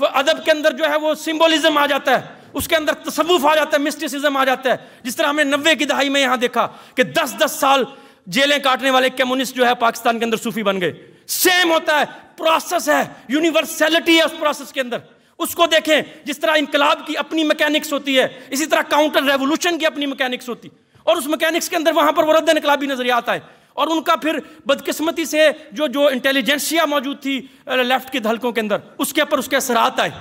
अदब के अंदर जो है वो सिम्बोलिज्म आ जाता है उसके अंदर तसवुफ आ जाता है मिस्टिसिज्म आ जाता है जिस तरह हमने नब्बे की दहाई में यहां देखा कि दस दस साल जेलें काटने वाले कम्युनिस्ट जो है पाकिस्तान के अंदर सूफी बन गए सेम होता है प्रोसेस है यूनिवर्सैलिटी है उस प्रोसेस के अंदर उसको देखें जिस तरह इनकलाब की अपनी मैकेनिक्स होती है इसी तरह काउंटर रेवोल्यूशन की अपनी मैकेनिक्स होती है और उस मैकेनिक्स के अंदर वहां पर वो रद्द इनकलाबी नजरियात आए और उनका फिर बदकिस्मती से जो जो इंटेलिजेंसिया मौजूद थी लेफ्ट के धलकों के अंदर उसके ऊपर उसके असरात आए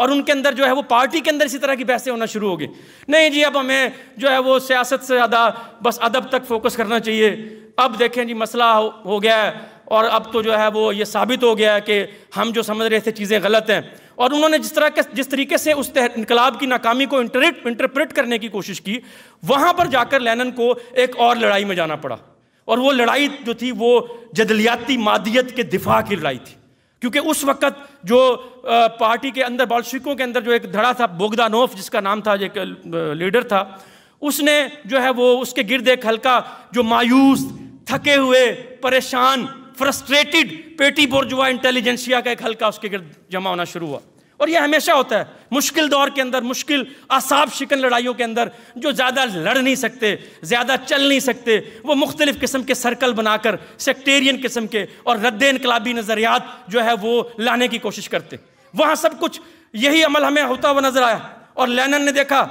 और उनके अंदर जो है वो पार्टी के अंदर इसी तरह की बहसें होना शुरू हो गई नहीं जी अब हमें जो है वो सियासत से ज़्यादा बस अदब तक फोकस करना चाहिए अब देखें जी मसला हो, हो गया है और अब तो जो है वो ये साबित हो गया है कि हम जो समझ रहे थे चीज़ें गलत हैं और उन्होंने जिस तरह के जिस तरीके से उस तह इनकलाब की नाकामी को इंटरप्रेट करने की कोशिश की वहाँ पर जाकर लेनन को एक और लड़ाई में जाना पड़ा और वो लड़ाई जो थी वो जदलियाती मादियत के दिफा की लड़ाई थी क्योंकि उस वक्त जो पार्टी के अंदर बालशिकों के अंदर जो एक धड़ा था बोगदानोफ जिसका नाम था एक लीडर था उसने जो है वो उसके गिरद एक हल्का जो मायूस थके हुए परेशान फ्रस्ट्रेटेड पेटी बोर्जुआ इंटेलिजेंसिया का एक हल्का उसके गिरद जमा होना शुरू हुआ और यह हमेशा होता है मुश्किल दौर के अंदर मुश्किल आसाब शिकन लड़ाइयों के अंदर जो ज़्यादा लड़ नहीं सकते ज़्यादा चल नहीं सकते वो मुख्तलिफ़ किस्म के सर्कल बनाकर सेक्टेरियन किस्म के और रद्द इनकलाबी नज़रियात जो है वो लाने की कोशिश करते वहाँ सब कुछ यही अमल हमें होता हुआ नज़र आया और लेनन ने देखा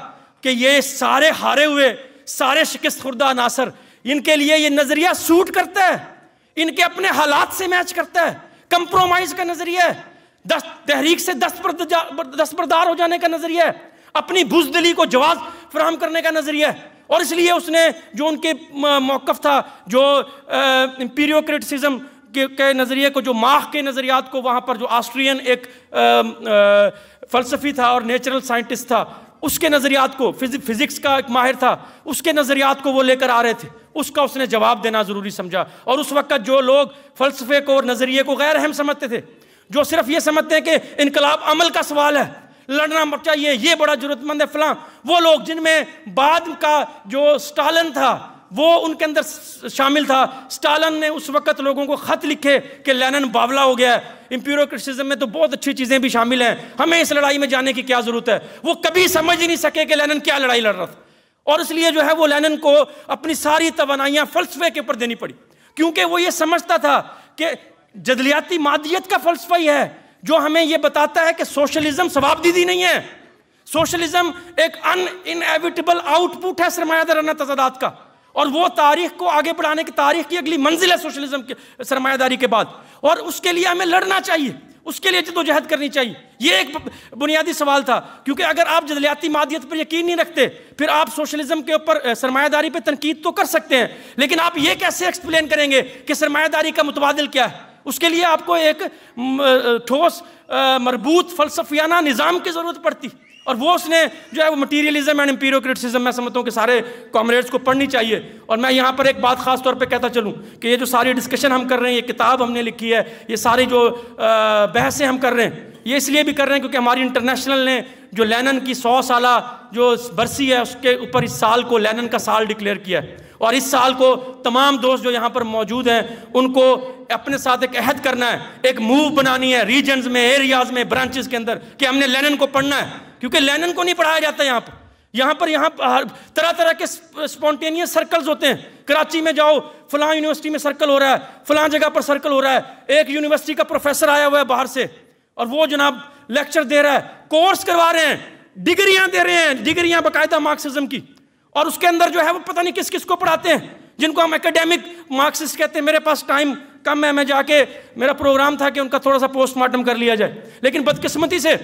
कि ये सारे हारे हुए सारे शिकस्त खुर्दा अनासर इनके लिए ये नज़रिया सूट करता है इनके अपने हालात से मैच करता है कंप्रोमाइज़ का नज़रिया है दस तहरीक से दस दस्तबरदार हो जाने का नजरिया है अपनी बुजदली को जवाब फ्राहम करने का नजरिया है और इसलिए उसने जो उनके मौक़ था जो इंपीरियो क्रिटिसिज्म के, के नज़रिए को जो माह के नज़रियात को वहाँ पर जो ऑस्ट्रियन एक फ़लसफ़ी था और नेचुरल साइंटिस्ट था उसके नज़रियात को फिज, फिज़िक्स का एक माहिर था उसके नज़रियात को वो लेकर आ रहे थे उसका उसने जवाब देना ज़रूरी समझा और उस वक्त जो लोग फ़लसफ़े को और नज़रिए को गैर अहम समझते थे जो सिर्फ ये समझते हैं कि इनकलाब अमल का सवाल है लड़ना चाहिए ये बड़ा ज़रूरतमंद है फलां वो लोग जिनमें बाद का जो स्टालन था वो उनके अंदर शामिल था स्टालन ने उस वक्त लोगों को ख़त लिखे कि लेनन बावला हो गया है इम्प्यूरोक्रिटिसिज्म में तो बहुत अच्छी चीज़ें भी शामिल हैं हमें इस लड़ाई में जाने की क्या ज़रूरत है वो कभी समझ ही नहीं सके कि लेनन क्या लड़ाई लड़ रहा था और इसलिए जो है वो लेनन को अपनी सारी तोनाइयाँ फ़लसफे के ऊपर देनी पड़ी क्योंकि वो ये समझता था कि जदलियाती मादियत का फलसफा ही है जो हमें यह बताता है कि सोशलिज्म स्वाब दीदी नहीं है सोशलिज्म एक अन इनएविटेबल आउटपुट है सरमायादाराना तजादात का और वो तारीख को आगे बढ़ाने की तारीख की अगली मंजिल है सोशलिज्म के सरमायादारी के बाद और उसके लिए हमें लड़ना चाहिए उसके लिए जदोजहद करनी चाहिए ये एक बुनियादी सवाल था क्योंकि अगर आप जदलियाती मादियत पर यकीन नहीं रखते फिर आप सोशलिज्म के ऊपर सरमायादारी पर तनकीद तो कर सकते हैं लेकिन आप ये कैसे एक्सप्लेन करेंगे कि सरमायादारी का मुतबादल क्या है उसके लिए आपको एक ठोस मरबूत फलसफियाना निज़ाम की ज़रूरत पड़ती और वो उसने जो है वो मटीरियलिज्म एंड इम्पीरियो क्रिटिसिज्म मैं समझता हूँ कि सारे कॉमरेड्स को पढ़नी चाहिए और मैं यहाँ पर एक बात खास तौर पे कहता चलूँ कि ये जो सारी डिस्कशन हम कर रहे हैं ये किताब हमने लिखी है ये सारी जो बहसें हम कर रहे हैं ये इसलिए भी कर रहे हैं क्योंकि हमारी इंटरनेशनल ने जो लेनन की सौ साल जो बरसी है उसके ऊपर इस साल को लेनन का साल डिक्लेयर किया है और इस साल को तमाम दोस्त जो यहाँ पर मौजूद हैं उनको अपने साथ एक अहद करना है एक मूव बनानी है रीजन्स में एरियाज में ब्रांचेस के अंदर कि हमने लेनन को पढ़ना है क्योंकि लेनन को नहीं पढ़ाया जाता यहाँ पर यहाँ पर यहाँ तरह तरह के स्पॉन्टेनियस सर्कल्स होते हैं कराची में जाओ फलां यूनिवर्सिटी में सर्कल हो रहा है फलां जगह पर सर्कल हो रहा है एक यूनिवर्सिटी का प्रोफेसर आया हुआ है बाहर से और वो जनाब लेक्चर दे रहा है कोर्स करवा रहे हैं डिग्रियां दे रहे हैं डिग्रियां बाकायदा मार्क्सिज्म की और उसके अंदर जो है वो पता नहीं किस किस को पढ़ाते हैं जिनको हम एकेडमिक मार्क्सिस्ट कहते हैं मेरे पास टाइम कम है मैं जाके मेरा प्रोग्राम था कि उनका थोड़ा सा पोस्टमार्टम कर लिया जाए लेकिन बदकिस्मती से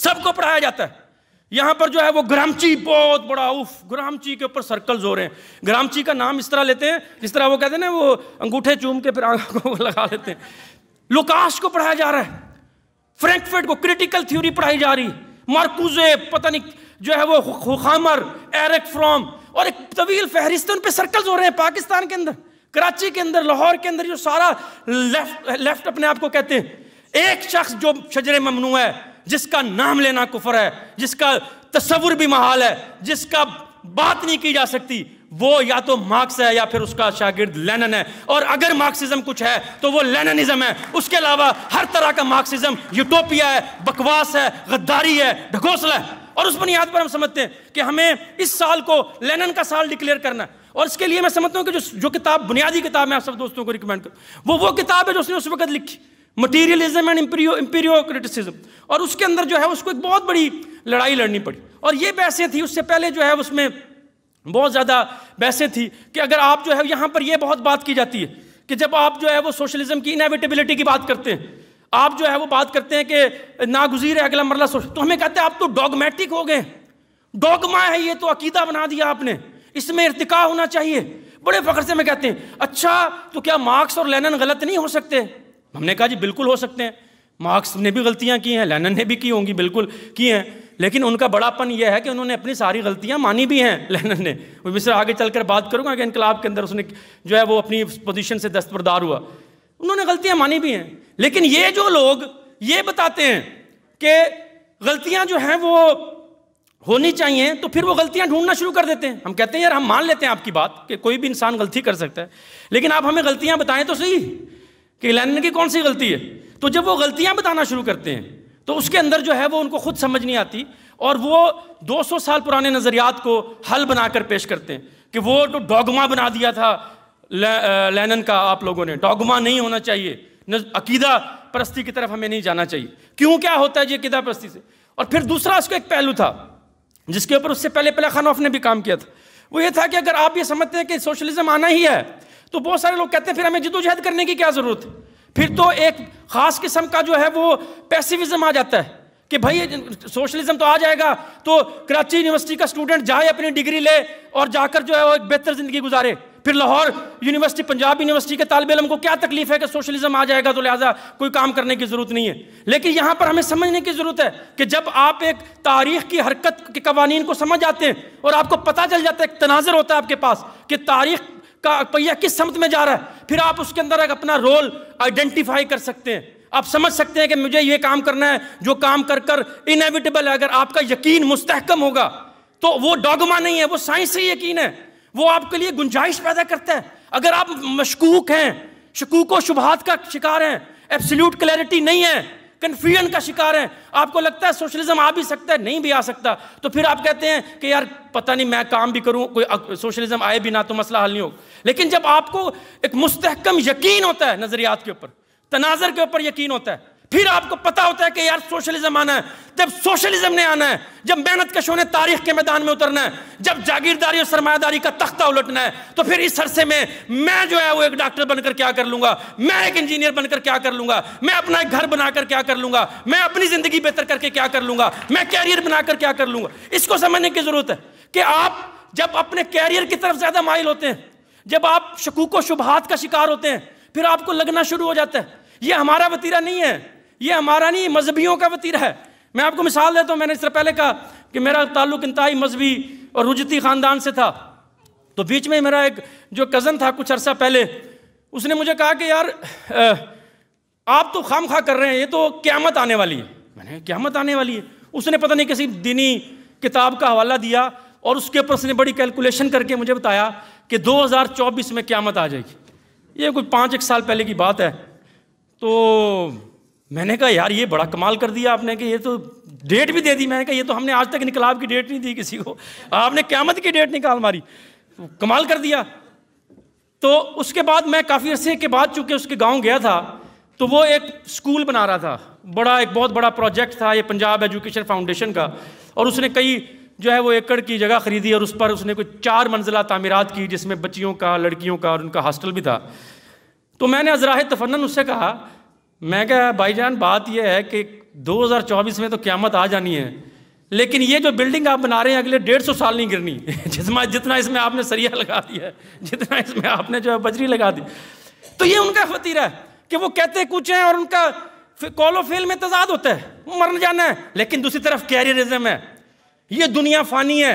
सबको पढ़ाया जाता है यहां पर जो है वो ग्रामची बहुत बड़ा उफ ग्रामची के ऊपर सर्कल हो रहे हैं ग्रामची का नाम इस तरह लेते हैं जिस तरह वो कहते हैं ना वो अंगूठे चूम के फिर आंखों को लगा लेते हैं लुकाश को पढ़ाया जा रहा है फ्रैंकफर्ट को क्रिटिकल थ्योरी पढ़ाई जा रही मार्कूजे पता नहीं जो है वो खामर एरक फ्रॉम और एक तवील फहरिस्त उन पर सर्कल्स हो रहे हैं पाकिस्तान के अंदर कराची के अंदर लाहौर के अंदर जो सारा लेफ्ट लेफ्ट अपने आप को कहते हैं एक शख्स जो शजर ममनू है जिसका नाम लेना कुफर है जिसका तस्वुर भी महाल है जिसका बात नहीं की जा सकती वो या तो मार्क्स है या फिर उसका शागिर्द लेनन है और अगर मार्क्सिज्म कुछ है तो वो लेननिज्म है उसके अलावा हर तरह का मार्क्सिज्म यूटोपिया है बकवास है गद्दारी है ढकोसला है और उस बुनियाद पर हम समझते हैं कि हमें इस साल को लेनन का साल डिक्लेयर करना है और इसके लिए मैं समझता हूँ कि जो जो किताब बुनियादी किताब मैं आप सब दोस्तों को रिकमेंड करूँ वो वो किताब है जो उसने उस वक्त लिखी मटीरियलिज्म एंड इम्पीरियो क्रिटिसिज्म और उसके अंदर जो है उसको एक बहुत बड़ी लड़ाई लड़नी पड़ी और ये बहसें थी उससे पहले जो है उसमें बहुत ज़्यादा बहसें थी कि अगर आप जो है यहाँ पर यह बहुत बात की जाती है कि जब आप जो है वो सोशलिज्म की इनविटेबिलिटी की बात करते हैं आप जो है वो बात करते हैं कि नागुजीर है अगला मरला सोशल तो हमें कहते हैं आप तो डॉगमेटिक हो गए डॉगमा है ये तो अकीदा बना दिया आपने इसमें इरतिका होना चाहिए बड़े फख्र से मैं कहते हैं अच्छा तो क्या मार्क्स और लेनन गलत नहीं हो सकते हमने कहा जी बिल्कुल हो सकते हैं मार्क्स ने भी गलतियां की हैं लेनन ने भी की होंगी बिल्कुल की हैं लेकिन उनका बड़ापन यह है कि उन्होंने अपनी सारी गलतियां मानी भी हैं *laughs* लेनन ने मैं मिस्र आगे चल कर बात करूंगा कि इनकलाब के अंदर उसने जो है वो अपनी पोजिशन से दस्तबरदार हुआ उन्होंने गलतियां मानी भी हैं लेकिन ये जो लोग ये बताते हैं कि गलतियाँ जो हैं वो होनी चाहिए तो फिर वो गलतियां ढूंढना शुरू कर देते हैं हम कहते हैं यार हम मान लेते हैं आपकी बात कि कोई भी इंसान गलती कर सकता है लेकिन आप हमें गलतियां बताएं तो सही कि लेनिन की कौन सी गलती है तो जब वो गलतियां बताना शुरू करते हैं तो उसके अंदर जो है वो उनको खुद समझ नहीं आती और वो 200 साल पुराने नज़रियात को हल बनाकर पेश करते हैं कि वो तो डॉगमा बना दिया था लेनन का आप लोगों ने डॉगमा नहीं होना चाहिए अकीदा परस्ती की तरफ हमें नहीं जाना चाहिए क्यों क्या होता है जी अकीदा परस्ती से और फिर दूसरा उसका एक पहलू था जिसके ऊपर उससे पहले पहले खानौफ ने भी काम किया था वो ये था कि अगर आप ये समझते हैं कि सोशलिज्म आना ही है तो बहुत सारे लोग कहते हैं फिर हमें जिदोजहद करने की क्या ज़रूरत है फिर तो एक ख़ास किस्म का जो है वो पैसिविज्म आ जाता है कि भाई सोशलिज्म तो आ जाएगा तो कराची यूनिवर्सिटी का स्टूडेंट जाए अपनी डिग्री ले और जाकर जो है वो एक बेहतर ज़िंदगी गुजारे फिर लाहौर यूनिवर्सिटी पंजाब यूनिवर्सिटी के तालब इलम को क्या तकलीफ है कि सोशलिज्म आ जाएगा तो लिहाजा कोई काम करने की ज़रूरत नहीं है लेकिन यहाँ पर हमें समझने की ज़रूरत है कि जब आप एक तारीख की हरकत के कवानीन को समझ आते हैं और आपको पता चल जाता है एक तनाजर होता है आपके पास कि तारीख का पहिया किस समत में जा रहा है फिर आप उसके अंदर एक अपना रोल आइडेंटिफाई कर सकते हैं आप समझ सकते हैं कि मुझे ये काम करना है जो काम कर कर इनएविटेबल है अगर आपका यकीन मुस्तहकम होगा तो वो डॉगमा नहीं है वो साइंस से यकीन है वो आपके लिए गुंजाइश पैदा करता है अगर आप मशकूक हैं शकूक व शुभात का शिकार हैं एब्सल्यूट क्लैरिटी नहीं है कन्फ्यूजन का शिकार हैं आपको लगता है सोशलिज्म आ भी सकता है नहीं भी आ सकता तो फिर आप कहते हैं कि यार पता नहीं मैं काम भी करूं कोई सोशलिज्म आए भी ना तो मसला हल नहीं होगा लेकिन जब आपको एक मुस्तकम यकीन होता है नज़रियात के ऊपर तनाजर के ऊपर यकीन होता है फिर आपको पता होता है कि यार सोशलिज्म आना है जब सोशलिज्म ने आना है जब मेहनत कशों ने तारीख के मैदान में उतरना है जब जागीरदारी और सरमादारी का तख्ता उलटना है तो फिर इस अरसे में मैं जो है वो एक डॉक्टर बनकर क्या कर लूंगा मैं एक इंजीनियर बनकर क्या कर लूंगा मैं अपना एक घर बनाकर क्या कर लूंगा मैं अपनी जिंदगी बेहतर करके क्या कर लूंगा मैं कैरियर बनाकर क्या कर लूंगा इसको समझने की जरूरत है कि आप जब अपने कैरियर की तरफ ज्यादा माइल होते हैं जब आप शकूक शुभहात का शिकार होते हैं फिर आपको लगना शुरू हो जाता है ये हमारा वतीरा नहीं है ये हमारा नहीं मजहबियों का वतीरा है मैं आपको मिसाल देता हूँ मैंने इस तरह पहले कहा कि मेरा ताल्लुक इंतहाई मजहबी और रुजती ख़ानदान से था तो बीच में मेरा एक जो कज़न था कुछ अरसा पहले उसने मुझे कहा कि यार आप तो खाम खा कर रहे हैं ये तो क्यामत आने वाली है मैंने क्यामत आने वाली है उसने पता नहीं किसी दिनी किताब का हवाला दिया और उसके ऊपर उसने बड़ी कैलकुलेशन करके मुझे बताया कि 2024 में क्यामत आ जाएगी ये कुछ पाँच एक साल पहले की बात है तो मैंने कहा यार ये बड़ा कमाल कर दिया आपने कि ये तो डेट भी दे दी मैंने कहा ये तो हमने आज तक इनकलाब की डेट नहीं दी किसी को आपने क्यामत की डेट निकाल मारी कमाल कर दिया तो उसके बाद मैं काफ़ी अरसे के बाद चूँकि उसके गाँव गया था तो वो एक स्कूल बना रहा था बड़ा एक बहुत बड़ा प्रोजेक्ट था ये पंजाब एजुकेशन फाउंडेशन का और उसने कई जो है वो एकड़ की जगह खरीदी और उस पर उसने कोई चार मंजिला तामीरत की जिसमें बच्चियों का लड़कियों का और उनका हॉस्टल भी था तो मैंने अजराह तफन्न उससे कहा मैं क्या भाईजान बात यह है कि 2024 में तो क्यामत आ जानी है लेकिन ये जो बिल्डिंग आप बना रहे हैं अगले डेढ़ सौ साल नहीं गिरनी *laughs* जितना जितना इसमें आपने सरिया लगा दिया है जितना इसमें आपने जो है बजरी लगा दी तो ये उनका फतीर है कि वो कहते कुछ हैं और उनका कॉलो फेल में तजाद होता है मरन जाना है लेकिन दूसरी तरफ कैरियरिज्म है ये दुनिया फानी है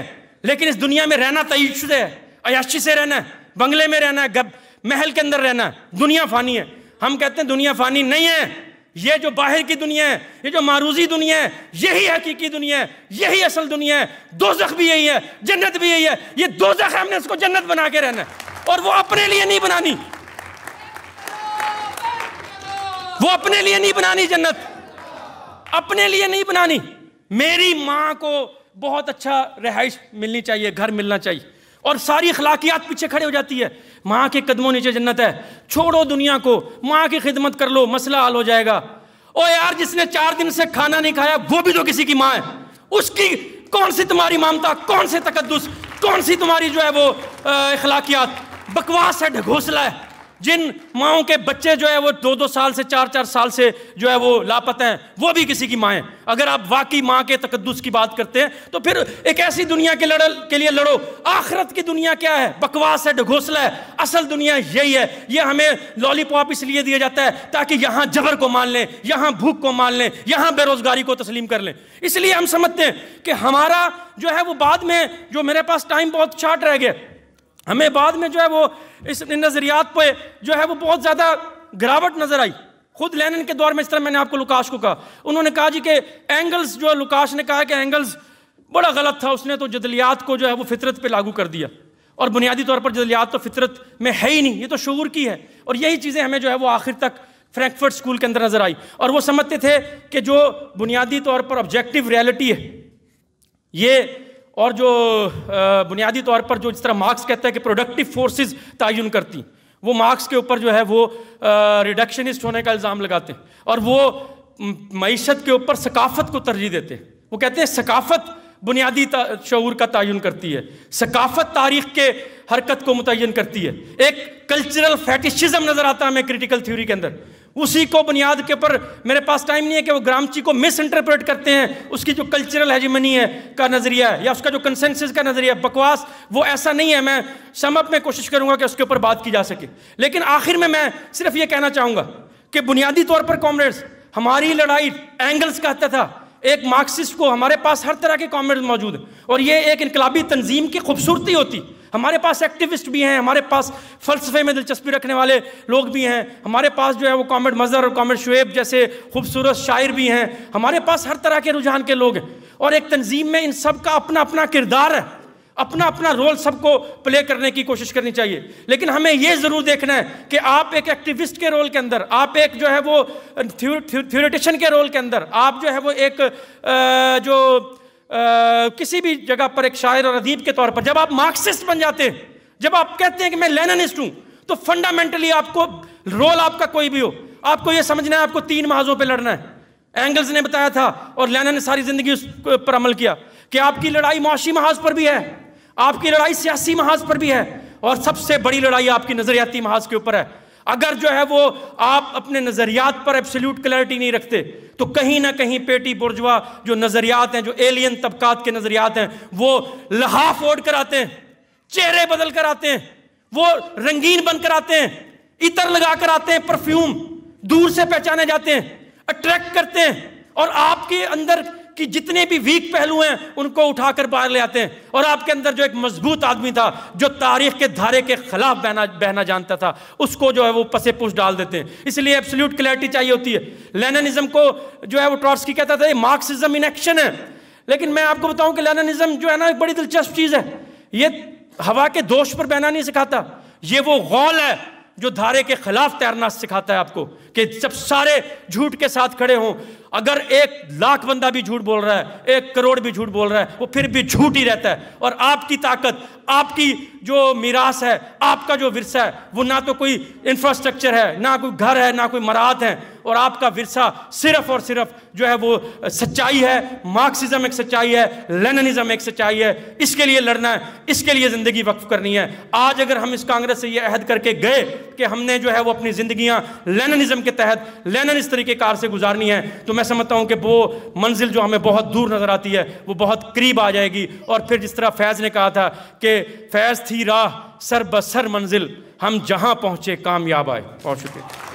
लेकिन इस दुनिया में रहना तयश है अयाशी से रहना है बंगले में रहना है महल के अंदर रहना है दुनिया फानी है हम कहते हैं दुनिया फ़ानी नहीं है ये जो बाहर की दुनिया है ये जो मारूजी दुनिया है यही हकीकी दुनिया है यही असल दुनिया है दोजख भी यही है जन्नत भी यही है ये दो है हमने इसको जन्नत बना के रहना है और वो अपने लिए नहीं बनानी वो अपने लिए नहीं बनानी जन्नत अपने लिए नहीं बनानी मेरी माँ को बहुत अच्छा रिहाइश मिलनी चाहिए घर मिलना चाहिए और सारी अखलाकियात पीछे खड़े हो जाती है माँ के कदमों नीचे जन्नत है छोड़ो दुनिया को माँ की खिदमत कर लो मसला हल हो जाएगा ओ यार जिसने चार दिन से खाना नहीं खाया वो भी तो किसी की माँ है उसकी कौन सी तुम्हारी मामता कौन से तकदस कौन सी तुम्हारी जो है वो अखलाकियात बकवास है ढोसला है जिन माओ के बच्चे जो है वो दो दो साल से चार चार साल से जो है वो लापता हैं वो भी किसी की माएँ अगर आप वाकई माँ के तकदस की बात करते हैं तो फिर एक ऐसी दुनिया के लड़ के लिए लड़ो आखरत की दुनिया क्या है बकवास है ढगोसला है असल दुनिया यही है ये हमें लॉलीपॉप इसलिए दिया जाता है ताकि यहाँ जबर को मान लें यहाँ भूख को मान लें यहाँ बेरोजगारी को तस्लीम कर लें इसलिए हम समझते हैं कि हमारा जो है वो बाद में जो मेरे पास टाइम बहुत शार्ट रह गया हमें बाद में जो है वो इस नज़रियात पे जो है वो बहुत ज़्यादा गिरावट नज़र आई खुद लेनिन के दौर में इस तरह मैंने आपको लुकाश को कहा उन्होंने कहा जी कि एंगल्स जो है लुकाश ने कहा कि एंगल्स बड़ा गलत था उसने तो जदलियात को जो है वो फितरत पे लागू कर दिया और बुनियादी तौर पर जदलियात तो फितरत में है ही नहीं ये तो शूर की है और यही चीज़ें हमें जो है वो आखिर तक फ्रैंकफर्ट स्कूल के अंदर नज़र आई और वो समझते थे कि जो बुनियादी तौर पर ऑब्जेक्टिव रियलिटी है ये और जो बुनियादी तौर पर जो जिस तरह मार्क्स कहता है कि प्रोडक्टिव फोर्सेस तयन करती वो मार्क्स के ऊपर जो है वो रिडक्शनिस्ट होने का इल्ज़ाम लगाते हैं और वो मीशत के ऊपर सकाफत को तरजीह देते हैं वो कहते हैं सकाफत बुनियादी शूर का तयन करती है सकाफत तारीख के हरकत को मुतन करती है एक कल्चरल फैटिशिज़म नज़र आता है हमें क्रिटिकल थ्योरी के अंदर उसी को बुनियाद के ऊपर मेरे पास टाइम नहीं है कि वो ग्रामची को मिस इंटरप्रेट करते हैं उसकी जो कल्चरल हैजमनी है का नज़रिया है या उसका जो कंसेंसिस का नज़रिया बकवास वो ऐसा नहीं है मैं समअप में कोशिश करूंगा कि उसके ऊपर बात की जा सके लेकिन आखिर में मैं सिर्फ ये कहना चाहूँगा कि बुनियादी तौर पर कॉमरेड्स हमारी लड़ाई एंगल्स कहता था एक मार्क्सिस्ट को हमारे पास हर तरह के कॉमरेड्स मौजूद हैं और ये एक इनकलाबी तंजीम की खूबसूरती होती हमारे पास एक्टिविस्ट भी हैं हमारे पास फलसफे में दिलचस्पी रखने वाले लोग भी हैं हमारे पास जो है वो कॉमेड मज़र और कॉमेड शुएब जैसे खूबसूरत शायर भी हैं हमारे पास हर तरह के रुझान के लोग हैं और एक तंजीम में इन सब का अपना अपना किरदार है अपना अपना रोल सबको प्ले करने की कोशिश करनी चाहिए लेकिन हमें यह ज़रूर देखना है कि आप एक एक्टिविस्ट के रोल के अंदर आप एक जो है वो थियोटिशन के रोल के अंदर आप जो है वो एक जो किसी भी जगह पर एक शायर और अदीब के तौर पर जब आप मार्क्सिस्ट बन जाते हैं जब आप कहते हैं कि मैं लेनिनिस्ट हूं तो फंडामेंटली आपको रोल आपका कोई भी हो आपको यह समझना है आपको तीन महाजों पर लड़ना है एंगल्स ने बताया था और लेना ने सारी जिंदगी उस पर अमल किया कि आपकी लड़ाई मुआशी महाज पर भी है आपकी लड़ाई सियासी महाज पर भी है और सबसे बड़ी लड़ाई आपकी नजरियाती महाज के ऊपर है अगर जो है वो आप अपने नज़रियात पर एब्सोल्यूट क्लैरिटी नहीं रखते तो कहीं ना कहीं पेटी बुर्जवा जो नज़रियात हैं जो एलियन तबकात के नज़रियात हैं वो लहाफ ओढ़ कर आते हैं चेहरे बदल कर आते हैं वो रंगीन बनकर आते हैं इतर लगा कर आते हैं परफ्यूम दूर से पहचाने जाते हैं अट्रैक्ट करते हैं और आपके अंदर कि जितने भी वीक पहलू हैं उनको उठाकर बाहर ले आते हैं और आपके अंदर जो एक मजबूत आदमी था जो तारीख के धारे के खिलाफ बहना बहना जानता था उसको जो है वो पसे पुश डाल देते हैं इसलिए एब्सोल्यूट क्लैरिटी चाहिए होती है लेननिज्म को जो है वो की कहता था ये मार्क्सिज्म इन एक्शन है लेकिन मैं आपको बताऊं कि लेननिज्म जो है ना एक बड़ी दिलचस्प चीज़ है ये हवा के दोष पर बहना नहीं सिखाता ये वो गौल है जो धारे के खिलाफ तैरना सिखाता है आपको कि जब सारे झूठ के साथ खड़े हों अगर एक लाख बंदा भी झूठ बोल रहा है एक करोड़ भी झूठ बोल रहा है वो फिर भी झूठ ही रहता है और आपकी ताकत आपकी जो मीरास है आपका जो विरसा है वो ना तो कोई इंफ्रास्ट्रक्चर है ना कोई घर है ना कोई मराहत है और आपका विरसा सिर्फ और सिर्फ जो है वो सच्चाई है मार्क्सिज्म एक सच्चाई है लेनिज्म एक सच्चाई है इसके लिए लड़ना है इसके लिए ज़िंदगी वक्फ करनी है आज अगर हम इस कांग्रेस से ये अहद करके गए कि हमने जो है वो अपनी ज़िंदियाँ लेनिनिज्म के तहत लेनन इस तरीके कार से गुजारनी है तो मैं समझता हूँ कि वो मंजिल जो हमें बहुत दूर नज़र आती है वो बहुत करीब आ जाएगी और फिर जिस तरह फैज़ ने कहा था कि फैज़ थी राह सर बसर मंजिल हम जहाँ पहुँचे कामयाब आए बहुत शुक्रिया